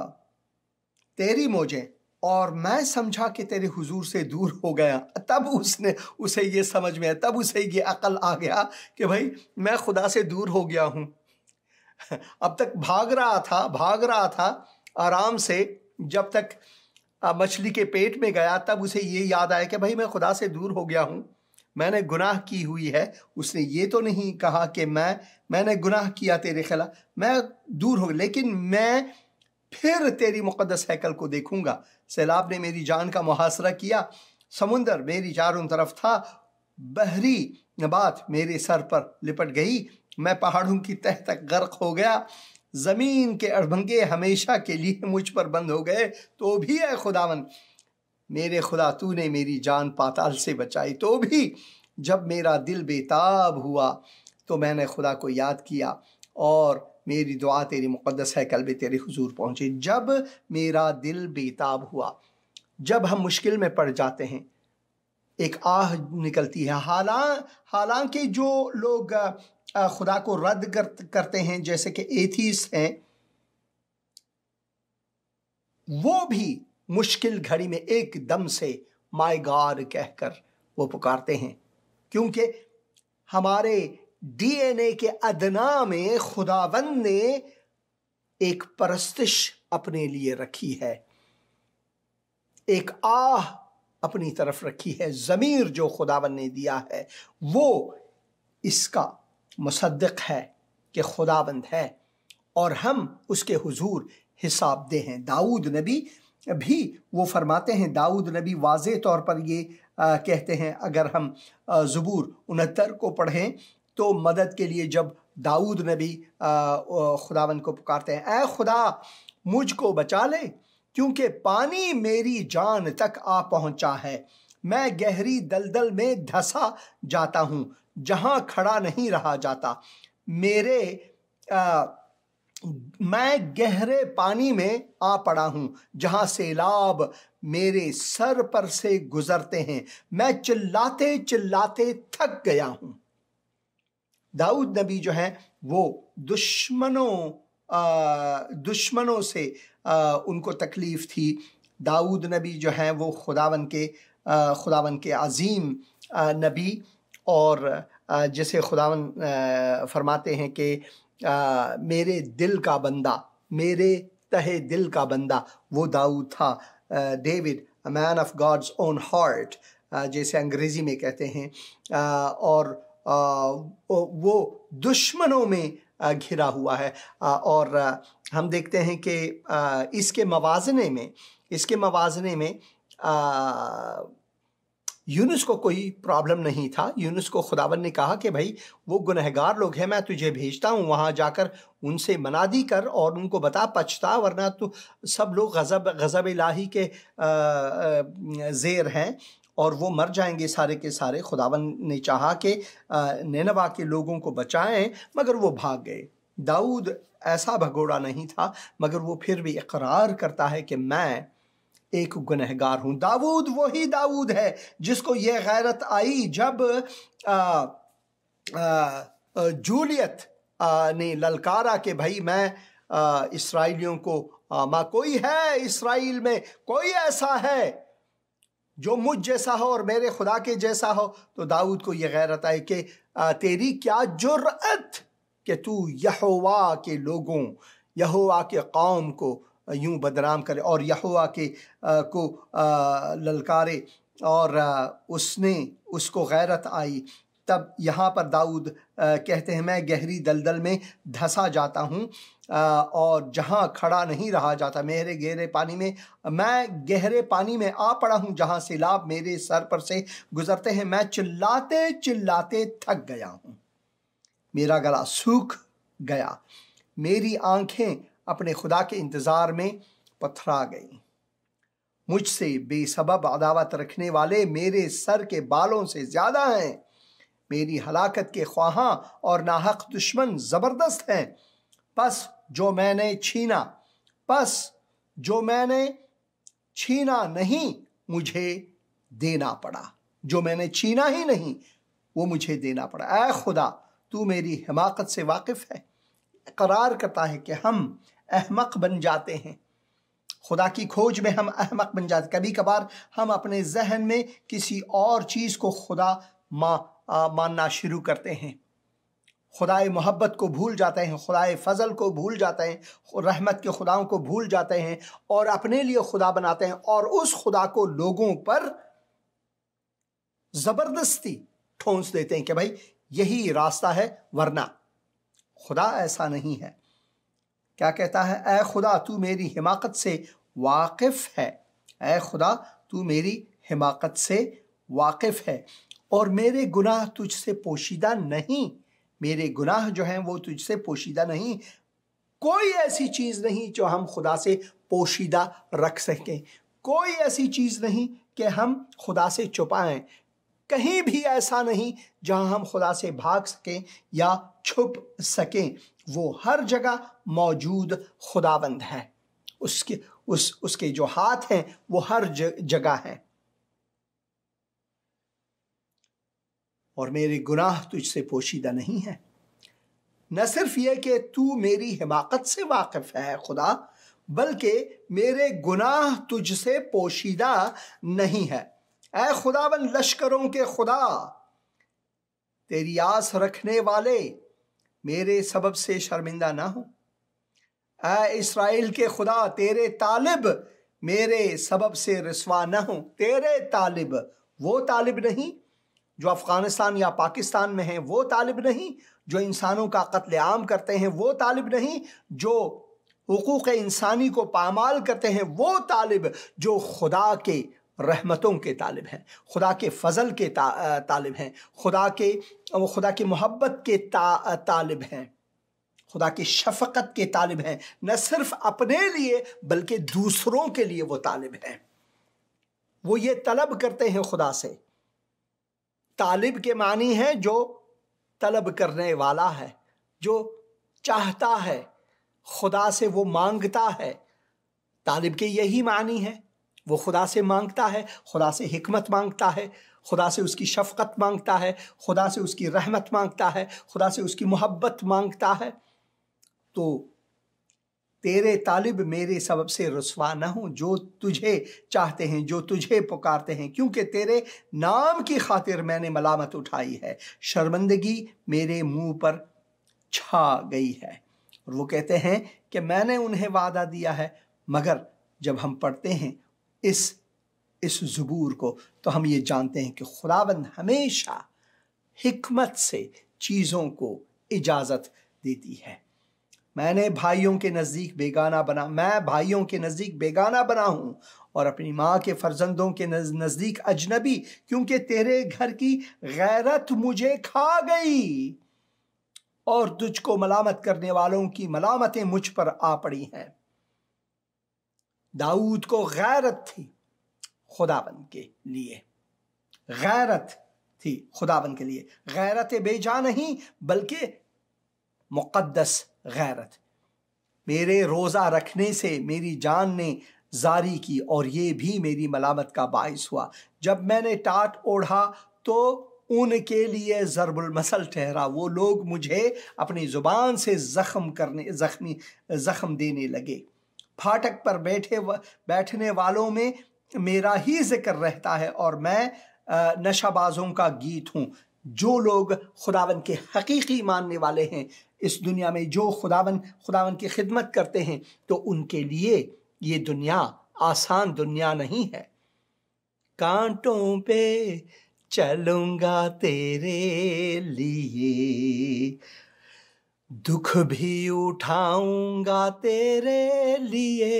तेरी मोजे और मैं समझा कि तेरे हुजूर से दूर हो गया तब उसने उसे ये समझ में तब उसे ये अकल आ गया कि भाई मैं खुदा से दूर हो गया हूँ अब तक भाग रहा था भाग रहा था आराम से जब तक मछली के पेट में गया तब उसे ये याद आया कि भाई मैं खुदा से दूर हो गया हूँ मैंने गुनाह की हुई है उसने ये तो नहीं कहा कि मैं मैंने गुनाह किया तेरे ख़िलाफ़ मैं दूर हो लेकिन मैं फिर तेरी मुकदस हैकल को देखूंगा सैलाब ने मेरी जान का मुहासरा किया समुंदर मेरी चारों तरफ था बहरी नबात मेरे सर पर लिपट गई मैं पहाड़ों की तह तक गर्क हो गया ज़मीन के अड़भंगे हमेशा के लिए मुझ पर बंद हो गए तो भी है खुदावन मेरे खुदा तू ने मेरी जान पाताल से बचाई तो भी जब मेरा दिल बेताब हुआ तो मैंने खुदा को याद किया और मेरी दुआ तेरी मुक़दस है कल भी तेरे हुजूर पहुँचे जब मेरा दिल बेताब हुआ जब हम मुश्किल में पड़ जाते हैं एक आह निकलती है हालां हालांकि जो लोग खुदा को रद्द कर, करते हैं जैसे कि एथीस हैं वो भी मुश्किल घड़ी में एकदम से माय कहकर वो पुकारते हैं क्योंकि हमारे डीएनए के अदना में खुदावन ने एक परस्तिश अपने लिए रखी है एक आह अपनी तरफ रखी है जमीर जो खुदावन ने दिया है वो इसका मुसद्दक है कि खुदाबंद है और हम उसके हुजूर हिसाब दे हैं दाऊद नबी भी वो फरमाते हैं दाऊद नबी वाज तौर पर ये आ, कहते हैं अगर हम ज़बूर उनहत्तर को पढ़ें तो मदद के लिए जब दाऊद नबी खुदावन को पुकारते हैं ए खुदा मुझको बचा ले क्योंकि पानी मेरी जान तक आ पहुंचा है मैं गहरी दलदल में धसा जाता हूँ जहां खड़ा नहीं रहा जाता मेरे आ, मैं गहरे पानी में आ पड़ा हूँ जहाँ सैलाब मेरे सर पर से गुजरते हैं मैं चिल्लाते चिल्लाते थक गया हूँ दाऊद नबी जो है वो दुश्मनों आ, दुश्मनों से आ, उनको तकलीफ़ थी दाऊद नबी जो है वो खुदावन के आ, खुदावन के अजीम नबी और जैसे खुदावन फरमाते हैं कि मेरे दिल का बंदा मेरे तहे दिल का बंदा वो दाऊद था David a man of God's own heart जैसे अंग्रेज़ी में कहते हैं और वो दुश्मनों में घिरा हुआ है और हम देखते हैं कि इसके मवाजने में इसके मवाजने में यूनुस को कोई प्रॉब्लम नहीं था यूनुस को खुदावन ने कहा कि भाई वो गुनहगार लोग हैं मैं तुझे भेजता हूँ वहाँ जाकर उनसे मनादी कर और उनको बता पछता वरना तो सब लोग गज़ब गज़ब इलाही के जेर हैं और वो मर जाएंगे सारे के सारे खुदावन ने चाहा कि नैनवा के लोगों को बचाएं मगर वो भाग गए दाऊद ऐसा भगोड़ा नहीं था मगर वो फिर भी इकरार करता है कि मैं एक गुनहगार हूँ दाऊद वही दाऊद है जिसको ये गैरत आई जब जूलियत ने ललकारा के भाई मैं इसराइलियों को माँ कोई है इसराइल में कोई ऐसा है जो मुझ जैसा हो और मेरे खुदा के जैसा हो तो दाऊद को यह गैरत आई कि तेरी क्या जुर्रत कि तू यहोवा के लोगों यहोवा के कौम को यूं बदनाम करे और यहुआ के आ, को आ, ललकारे और आ, उसने उसको गैरत आई तब यहाँ पर दाऊद कहते हैं मैं गहरी दलदल में धंसा जाता हूँ और जहाँ खड़ा नहीं रहा जाता मेरे गहरे पानी में मैं गहरे पानी में आ पड़ा हूँ जहाँ सैलाब मेरे सर पर से गुजरते हैं मैं चिल्लाते चिल्लाते थक गया हूँ मेरा गला सूख गया मेरी आंखें अपने खुदा के इंतज़ार में पथरा गई मुझसे बेसबब अदावत रखने वाले मेरे सर के बालों से ज़्यादा हैं मेरी हलाकत के ख्वाहा और नाहक दुश्मन ज़बरदस्त हैं बस जो मैंने छीना बस जो मैंने छीना नहीं मुझे देना पड़ा जो मैंने छीना ही नहीं वो मुझे देना पड़ा ऐ खुदा तू मेरी हिमाकत से वाकिफ़ है करार करता है कि हम अहमक बन जाते हैं खुदा की खोज में हम अहमक बन जाते कभी कभार हम अपने जहन में किसी और चीज़ को खुदा मा आ, मानना शुरू करते हैं खुदाए मोहब्बत को भूल जाते हैं खुदाए फजल को भूल जाते हैं रहमत के खुदाओं को भूल जाते हैं और अपने लिए खुदा बनाते हैं और उस खुदा को लोगों पर ज़बरदस्ती ठोंस देते हैं कि भाई यही रास्ता है वरना खुदा ऐसा नहीं है क्या कहता है ऐ खुदा तू मेरी हिमाकत से वाकिफ़ है ऐ खुदा तू मेरी हिमाकत से वाकिफ़ है और मेरे गुनाह तुझसे पोशीदा नहीं मेरे गुनाह जो हैं वो तुझसे पोशीदा नहीं कोई ऐसी चीज़ नहीं जो हम खुदा से पोशीदा रख सकें कोई ऐसी चीज़ नहीं कि हम खुदा से छुपाएं कहीं भी ऐसा नहीं जहां हम खुदा से भाग सकें या छुप सकें वो हर जगह मौजूद खुदाबंद है उसके उस उसके जो हाथ हैं वो हर जगह हैं और मेरे गुनाह तुझसे पोशीदा नहीं है न सिर्फ ये कि तू मेरी हिमाकत से वाकिफ है खुदा बल्कि मेरे गुनाह तुझसे पोशीदा नहीं है ए खुदावन लश्करों के खुदा तेरी आस रखने वाले मेरे सबब से शर्मिंदा ना हो ऐ इसराइल के खुदा तेरे तालिब मेरे सबब से रसवा ना हो तेरे तालिब वो तालिब नहीं जो अफ़गानिस्तान या पाकिस्तान में हैं वो तालिब नहीं जो इंसानों का कत्ल आम करते हैं वो तालिब नहीं जो हकूक़ इंसानी को पामाल करते हैं वो तालिब जो खुदा के रहमतों के तालिब हैं खुदा के फजल के तालिब हैं खुदा के वो खुदा की मोहब्बत के तालिब हैं खुदा की शफकत के तालिब हैं न सिर्फ अपने लिए बल्कि दूसरों के लिए वो तालिब हैं वो ये तलब करते हैं खुदा से तालिब के मानी है जो तलब करने वाला है जो चाहता है खुदा से वो मांगता है तालिब के यही मानी है वो खुदा से मांगता है खुदा से हमत मांगता है खुदा से उसकी शफकत मांगता है खुदा से उसकी रहमत मांगता है खुदा से उसकी मोहब्बत मांगता है तो तेरे तालिब मेरे सबब से रसवा न हो जो तुझे चाहते हैं जो तुझे पुकारते हैं क्योंकि तेरे नाम की खातिर मैंने मलामत उठाई है शर्मंदगी मेरे मुंह पर छा गई है और वो कहते हैं कि मैंने उन्हें वादा दिया है मगर जब हम पढ़ते हैं इस इस ज़बूर को तो हम ये जानते हैं कि खुदावंद हमेशा हमत से चीज़ों को इजाज़त देती है मैंने भाइयों के नज़दीक बेगाना बना मैं भाइयों के नज़दीक बेगाना बना हूँ और अपनी माँ के फर्जंदों के नज़दीक अजनबी क्योंकि तेरे घर की गैरत मुझे खा गई और तुझको मलामत करने वालों की मलामतें मुझ पर आ पड़ी हैं दाऊद को गैरत थी खुदाबंद के लिए गैरत थी खुदाबंद के लिए गैरत बेजा नहीं बल्कि मुक़दस गैरत मेरे रोज़ा रखने से मेरी जान ने जारी की और ये भी मेरी मलामत का बायस हुआ जब मैंने टाट ओढ़ा तो उनके लिए ज़रबुलमसल ठहरा वो लोग मुझे अपनी ज़ुबान से ज़ख्म करने ज़ख्मी ज़ख्म देने लगे फाटक पर बैठे बैठने वालों में मेरा ही जिक्र रहता है और मैं नशाबाजों का गीत हूँ जो लोग खुदावन के हकीकी मानने वाले हैं इस दुनिया में जो खुदावन खुदावन की खिदमत करते हैं तो उनके लिए ये दुनिया आसान दुनिया नहीं है कांटों पे चलूंगा तेरे लिए दुख भी उठाऊंगा तेरे लिए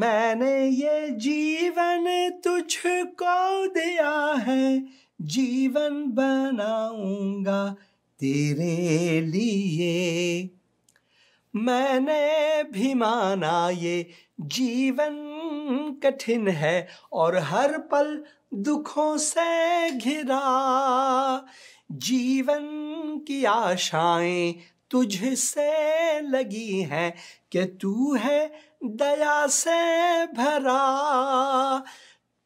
मैंने ये जीवन तुझको दिया है जीवन बनाऊंगा तेरे लिए मैंने भी माना ये जीवन कठिन है और हर पल दुखों से घिरा जीवन की आशाएं तुझसे लगी हैं कि तू है दया से भरा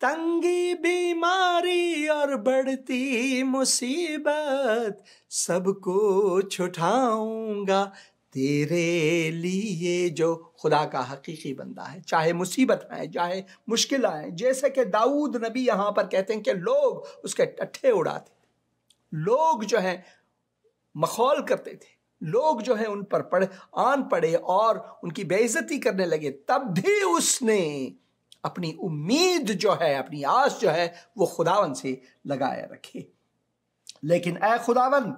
तंगी बीमारी और बढ़ती मुसीबत सबको छुटाऊंगा तेरे लिए जो खुदा का हकीकी बंदा है चाहे मुसीबत आए चाहे मुश्किल आए जैसे कि दाऊद नबी यहाँ पर कहते हैं कि लोग उसके टट्ठे उड़ाते लोग जो है मखौल करते थे लोग जो है उन पर पढ़ आन पड़े और उनकी बेइज्जती करने लगे तब भी उसने अपनी उम्मीद जो है अपनी आस जो है वो खुदावन से लगाए रखे लेकिन ए खुदावन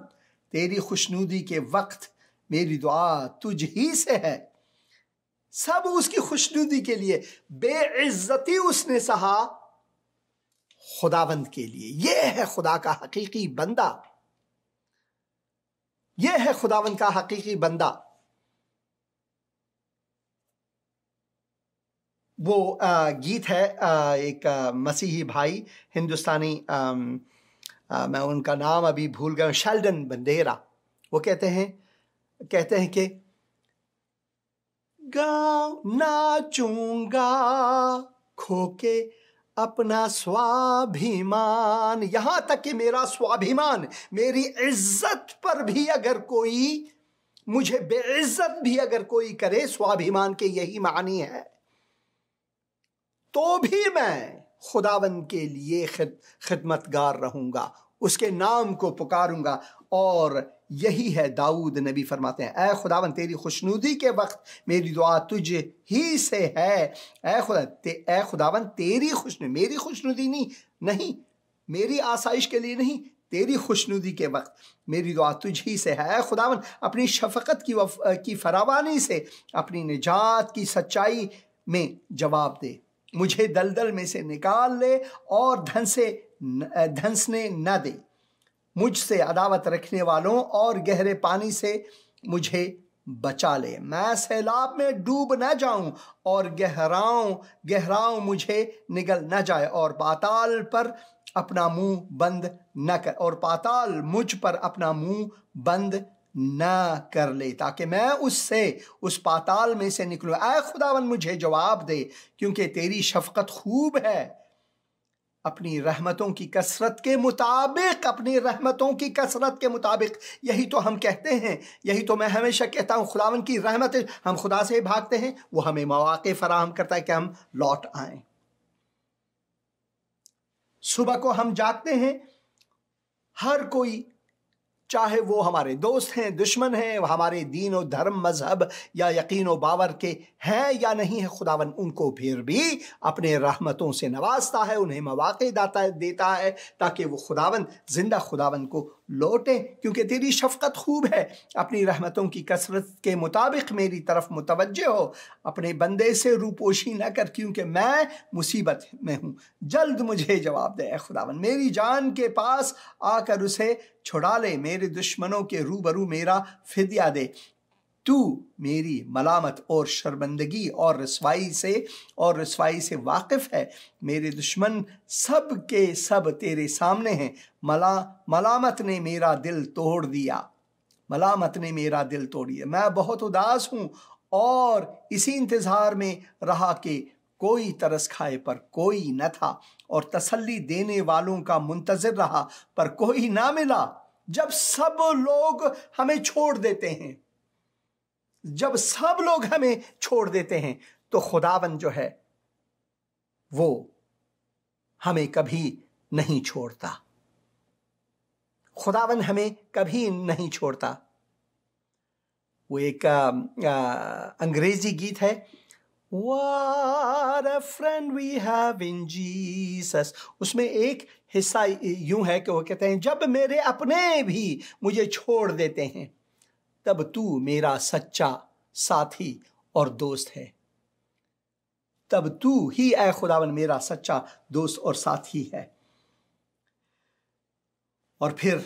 तेरी खुशनुदी के वक्त मेरी दुआ तुझ ही से है सब उसकी खुशनुदी के लिए बेइज्जती उसने सहा खुदावंद के लिए यह है खुदा का हकीकी बंदा यह है खुदावंद का हकीकी बंदा वो गीत है एक मसीही भाई हिंदुस्तानी मैं उनका नाम अभी भूल गया शेल्डन बंदेरा वो कहते हैं कहते हैं कि गाँव नाचूंगा खोके अपना स्वाभिमान यहां तक कि मेरा स्वाभिमान मेरी इज्जत पर भी अगर कोई मुझे बेइज्जत भी अगर कोई करे स्वाभिमान के यही मानी है तो भी मैं खुदावन के लिए खिद, खिदमतगार रहूंगा उसके नाम को पुकारूंगा और यही है दाऊद नबी फरमाते हैं ए खुदावन तेरी खुशनुदी के वक्त मेरी दुआ तुझ ही से है ए खुदा ते, ए खुदावन तेरी खुश मेरी खुशनुदी नहीं नहीं मेरी आसाइश के लिए नहीं तेरी खुशनुदी के वक्त मेरी दुआ तुझ ही से है खुदावन अपनी शफकत की वफ, की फरावानी से अपनी निजात की सच्चाई में जवाब दे मुझे दलदल में से निकाल ले और धन से धंसने न दे मुझसे अदावत रखने वालों और गहरे पानी से मुझे बचा ले मैं सैलाब में डूब न जाऊं और गहराओं गहराओं मुझे निगल न जाए और पाताल पर अपना मुंह बंद न कर और पाताल मुझ पर अपना मुंह बंद न कर ले ताकि मैं उससे उस पाताल में से निकलूं ऐ खुदावन मुझे जवाब दे क्योंकि तेरी शफकत खूब है अपनी रहमतों की कसरत के मुताबिक अपनी रहमतों की कसरत के मुताबिक यही तो हम कहते हैं यही तो मैं हमेशा कहता हूँ खुदावन की रहमत हम खुदा से भागते हैं वो हमें मौाक़े फराहम करता है कि हम लौट आए सुबह को हम जागते हैं हर कोई चाहे वो हमारे दोस्त हैं दुश्मन हैं हमारे दीन और धर्म मजहब या यकीन व बावर के हैं या नहीं है खुदावन उनको फिर भी अपने रहमतों से नवाजता है उन्हें मौाक़े दाता देता है ताकि वो खुदावन ज़िंदा खुदावन को लौटे क्योंकि तेरी शफकत खूब है अपनी रहमतों की कसरत के मुताबिक मेरी तरफ मुतवजह हो अपने बंदे से रूपोशी ना कर क्योंकि मैं मुसीबत में हूँ जल्द मुझे जवाब दे खुदावन मेरी जान के पास आकर उसे छुड़ा ले मेरे दुश्मनों के रूबरू मेरा फिदिया दे तू मेरी मलामत और शर्मंदगी और रसवाई से और रसवाई से वाकिफ़ है मेरे दुश्मन सब के सब तेरे सामने हैं मला मलामत ने मेरा दिल तोड़ दिया मलामत ने मेरा दिल तोड़ दिया मैं बहुत उदास हूँ और इसी इंतज़ार में रहा कि कोई तरस खाए पर कोई न था और तसल्ली देने वालों का मुंतज़र रहा पर कोई ना मिला जब सब लोग हमें छोड़ देते हैं जब सब लोग हमें छोड़ देते हैं तो खुदावन जो है वो हमें कभी नहीं छोड़ता खुदावन हमें कभी नहीं छोड़ता वो एक अंग्रेजी गीत है What a friend we have in Jesus. उसमें एक हिस्सा यूं है कि वो कहते हैं जब मेरे अपने भी मुझे छोड़ देते हैं तब तू मेरा सच्चा साथी और दोस्त है तब तू ही ऐ खुदावन मेरा सच्चा दोस्त और साथी है और फिर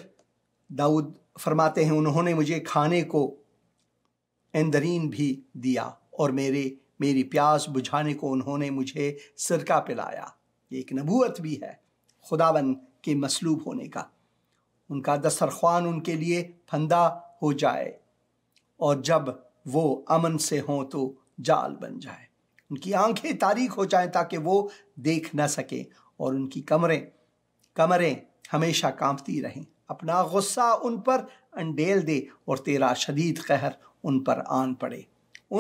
दाऊद फरमाते हैं उन्होंने मुझे खाने को इंदरीन भी दिया और मेरे मेरी प्यास बुझाने को उन्होंने मुझे सिरका पिलाया ये एक नबूत भी है खुदावन के मसलूब होने का उनका दस्तरखान उनके लिए फंदा हो जाए और जब वो अमन से हों तो जाल बन जाए उनकी आंखें तारीख हो जाएं ताकि वो देख ना सके और उनकी कमरें कमरें हमेशा कांपती रहें अपना गुस्सा उन पर अंडेल दे और तेरा शदीद कहर उन पर आन पड़े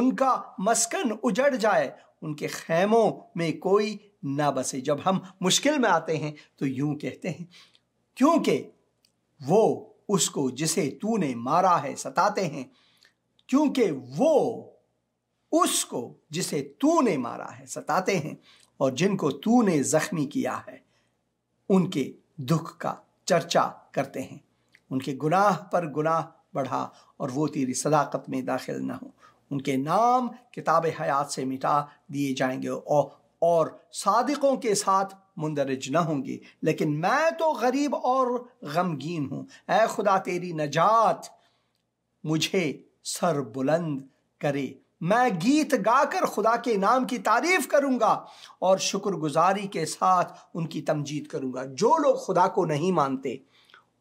उनका मस्कन उजड़ जाए उनके खैमों में कोई ना बसे जब हम मुश्किल में आते हैं तो यूं कहते हैं क्योंकि वो उसको जिसे तूने मारा है सताते हैं क्योंकि वो उसको जिसे तूने मारा है सताते हैं और जिनको तूने जख्मी किया है उनके दुख का चर्चा करते हैं उनके गुनाह पर गुनाह बढ़ा और वो तेरी सदाकत में दाखिल न हो उनके नाम किताब हयात से मिटा दिए जाएंगे और और सादिकों के साथ मुंदरज न होंगे लेकिन मैं तो गरीब और गमगीन हूँ ए खुदा तेरी नजात मुझे सर बुलंद करे मैं गीत गाकर खुदा के नाम की तारीफ करूंगा और शुक्रगुजारी के साथ उनकी तमजीद करूंगा जो लोग खुदा को नहीं मानते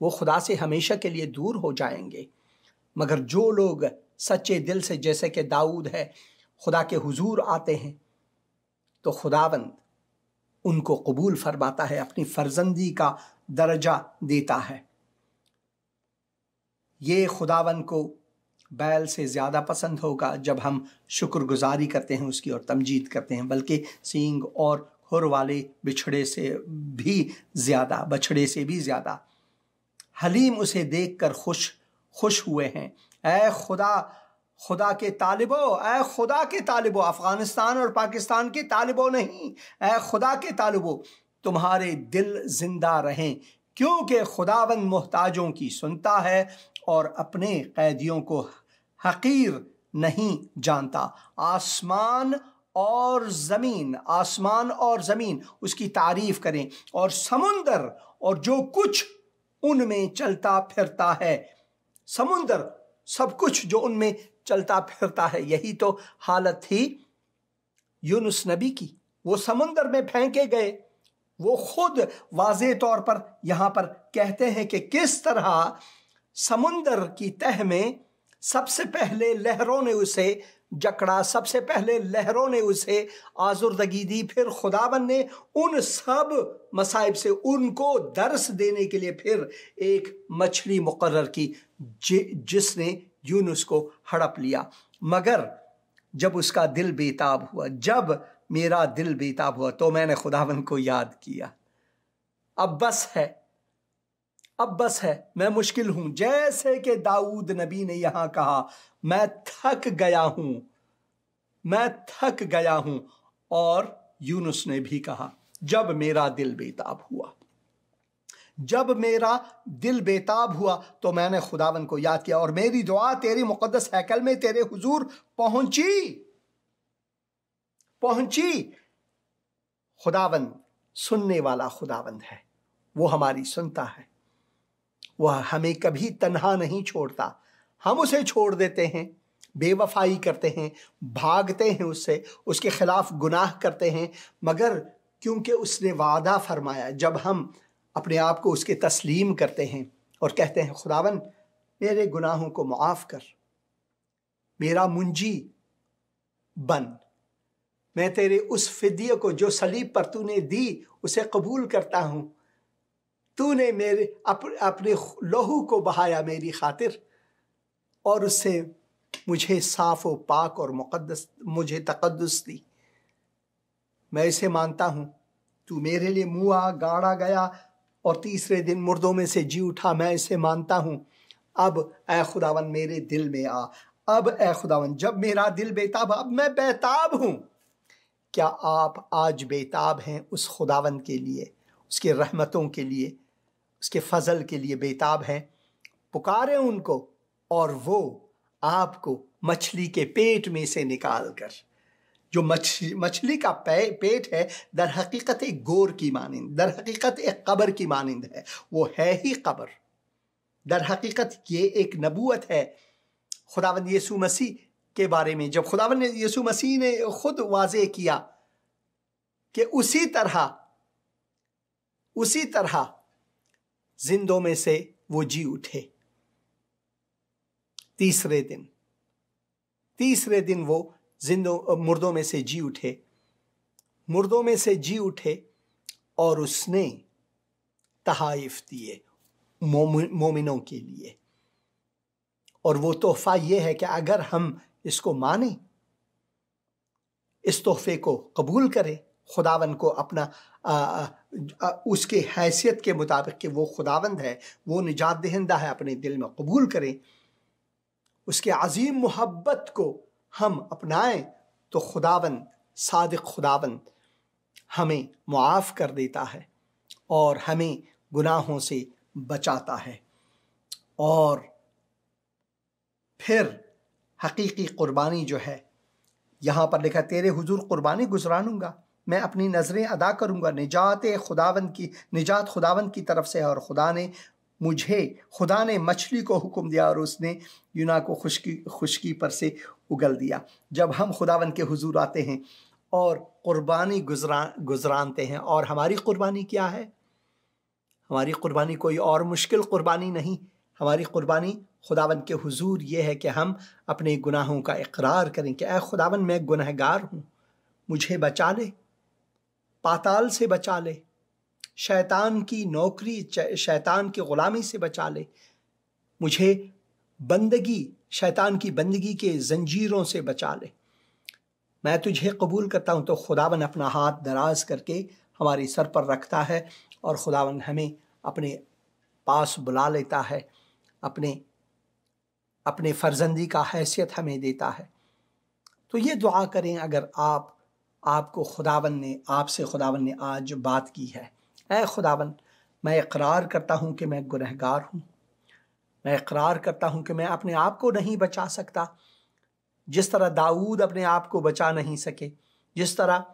वो खुदा से हमेशा के लिए दूर हो जाएंगे मगर जो लोग सच्चे दिल से जैसे कि दाऊद है खुदा के हुजूर आते हैं तो खुदावंद उनको कबूल फरमाता है अपनी फर्जंदी का दर्जा देता है ये खुदावन को बैल से ज़्यादा पसंद होगा जब हम शुक्रगुजारी करते हैं उसकी और तमजीद करते हैं बल्कि सींग और खुर वाले बिछड़े से भी ज़्यादा बछड़े से भी ज़्यादा हलीम उसे देख कर खुश खुश हुए हैं ऐ खुदा खुदा के तालिबो ए खुदा के तालिबो अफ़गानिस्तान और पाकिस्तान के तालिबो नहीं ऐ खुदा के तालिबो तुम्हारे दिल जिंदा रहें क्योंकि खुदाबंद मोहताजों की सुनता है और अपने कैदियों को हकीर नहीं जानता आसमान और ज़मीन आसमान और ज़मीन उसकी तारीफ करें और समुंदर और जो कुछ उनमें चलता फिरता है समुंदर सब कुछ जो उनमें चलता फिरता है यही तो हालत थी यूनुस नबी की वो समुंदर में फेंके गए वो खुद वाज तौर पर यहाँ पर कहते हैं कि किस तरह समुंदर की तह में सबसे पहले लहरों ने उसे जकड़ा सबसे पहले लहरों ने उसे आजुर्दगी दी फिर खुदावन ने उन सब मसाइब से उनको दर्स देने के लिए फिर एक मछली मुकर की जि, जिसने यूनुस को हड़प लिया मगर जब उसका दिल बेताब हुआ जब मेरा दिल बेताब हुआ तो मैंने खुदावन को याद किया अब बस है अब बस है मैं मुश्किल हूं जैसे कि दाऊद नबी ने यहां कहा मैं थक गया हूं मैं थक गया हूं और यूनुस ने भी कहा जब मेरा दिल बेताब हुआ जब मेरा दिल बेताब हुआ तो मैंने खुदावन को याद किया और मेरी दुआ तेरी मुकदस हैकल में तेरे हुजूर पहुंची पहुंची खुदावन सुनने वाला खुदावंद है वो हमारी सुनता है वह हमें कभी तन्हा नहीं छोड़ता हम उसे छोड़ देते हैं बेवफाई करते हैं भागते हैं उससे उसके खिलाफ गुनाह करते हैं मगर क्योंकि उसने वादा फरमाया जब हम अपने आप को उसके तस्लीम करते हैं और कहते हैं खुदावन मेरे गुनाहों को मुआफ़ कर मेरा मुंजी बन मैं तेरे उस फिदिये को जो सलीब पर तूने दी उसे कबूल करता हूँ तूने मेरे अप, अपने लहू को बहाया मेरी खातिर और उससे मुझे साफ व पाक और मुकद्दस मुझे तकदस दी मैं इसे मानता हूँ तू मेरे लिए मुआ गाड़ा गया और तीसरे दिन मुर्दों में से जी उठा मैं इसे मानता हूँ अब ए खुदावन मेरे दिल में आ अब ए खुदावन जब मेरा दिल बेताब अब मैं बेताब हूँ क्या आप आज बेताब हैं उस खुदावन के लिए उसके रहमतों के लिए उसके फजल के लिए बेताब हैं पुकारें उनको और वो आपको मछली के पेट में से निकाल कर जो मछली मछली का पे, पेट है दर हकीकत एक गोर की मानंद दर हकीकत एक कब्र की मानंद है वो है ही कब्र दर हकीकत ये एक नबूत है खुदावन यसु मसीह के बारे में जब खुदावन यसु मसीह ने खुद वाज किया कि उसी तरह उसी तरह जिंदों में से वो जी उठे तीसरे दिन तीसरे दिन वो जिंदों मुर्दों में से जी उठे मुर्दों में से जी उठे और उसने तहाइफ दिए मोमिनों के लिए और वो तोहफा ये है कि अगर हम इसको माने इस तोहफे को कबूल करें खुदावन को अपना आ, आ, उसके हैसियत के मुताबिक कि वो खुदावंद है वो निजात दहिंदा है अपने दिल में कबूल करें उसके अजीम मोहब्बत को हम अपनाएं तो खुदावन सादिक खुदावन हमें मुआफ़ कर देता है और हमें गुनाहों से बचाता है और फिर हकीकी कुर्बानी जो है यहाँ पर लिखा तेरे हुजूर क़ुरबानी गुजरानूंगा मैं अपनी नज़रें अदा करूँगा निजात खुदावंद की निजात खुदावंद की तरफ से है और खुदा ने मुझे खुदा ने मछली को हुक्म दिया और उसने यूना को खुशकी खुशकी पर से उगल दिया जब हम खुदावन के हुजूर आते हैं और कुर्बानी गुजरा गुजरानते हैं और हमारी कुर्बानी क्या है हमारी कुर्बानी कोई और मुश्किल कुर्बानी नहीं हमारी कुर्बानी खुदावन के हुजूर ये है कि हम अपने गुनाहों का इकरार करें कि अः खुदावन मैं गुनहगार हूँ मुझे बचा ले पाताल से बचा ले शैतान की नौकरी शैतान की ग़ुलामी से बचा ले मुझे बंदगी शैतान की बंदगी के जंजीरों से बचा ले मैं तुझे कबूल करता हूँ तो खुदावन अपना हाथ दराज करके हमारे सर पर रखता है और खुदावन हमें अपने पास बुला लेता है अपने अपने फर्जंदी का हैसियत हमें देता है तो ये दुआ करें अगर आप आपको खुदावन ने आपसे खुदावन ने आज बात की है ए खुदावन मैं इकरार करता हूँ कि मैं गुनहगार हूँ मैं इकरार करता हूँ कि मैं अपने आप को नहीं बचा सकता जिस तरह दाऊद अपने आप को बचा नहीं सके जिस तरह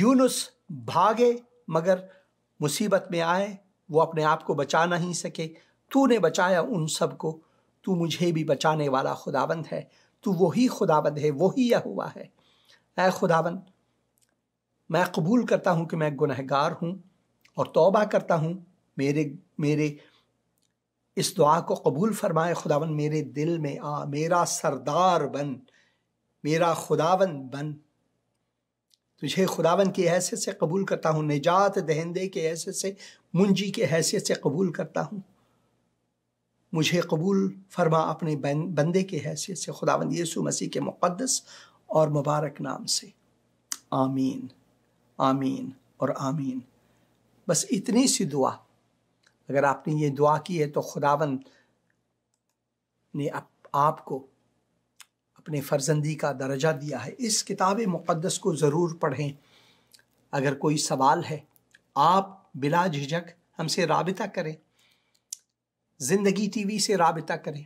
यूनुस भागे मगर मुसीबत में आए वो अपने आप को बचा नहीं सके तूने बचाया उन सब को तू मुझे भी बचाने वाला खुदाबंद है तू वही खुदाबंद है वही यह हुआ है ए खुदाबंद मैं कबूल करता हूँ कि मैं गुनहगार हूँ और तौबा करता हूँ मेरे मेरे इस दुआ को कबूल फरमाए खुदावन मेरे दिल में आ मेरा सरदार बन मेरा खुदावन बन तुझे खुदावन की हैसियत से कबूल करता हूँ निजात दहंदे के हैसियत से मुंजी के हैसियत से कबूल करता हूँ मुझे कबूल फरमा अपने बंदे के हैसियत से खुदावन यीशु मसीह के मुक़दस और मुबारक नाम से आमीन आमीन और आमीन बस इतनी सी दुआ अगर आपने ये दुआ की है तो खुदावन ने आप, आपको अपने फर्जंदी का दर्जा दिया है इस किताब मुक़दस को ज़रूर पढ़ें अगर कोई सवाल है आप बिला झिझक हमसे रबता करें ज़िंदगी टीवी से रबता करें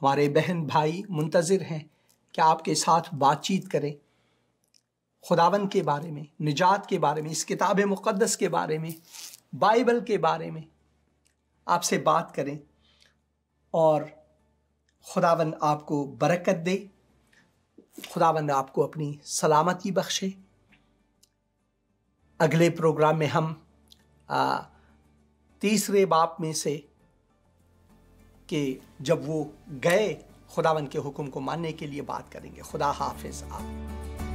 हमारे बहन भाई मुंतज़र हैं कि आपके साथ बातचीत करें खुदावन के बारे में निजात के बारे में इस किताब मुक़दस के बारे में बाइबल के बारे में आपसे बात करें और खुदावन आपको बरकत दे खुदावन आपको अपनी सलामती बख्शे अगले प्रोग्राम में हम आ, तीसरे बाप में से कि जब वो गए खुदावन के हुक्म को मानने के लिए बात करेंगे खुदा हाफिज आप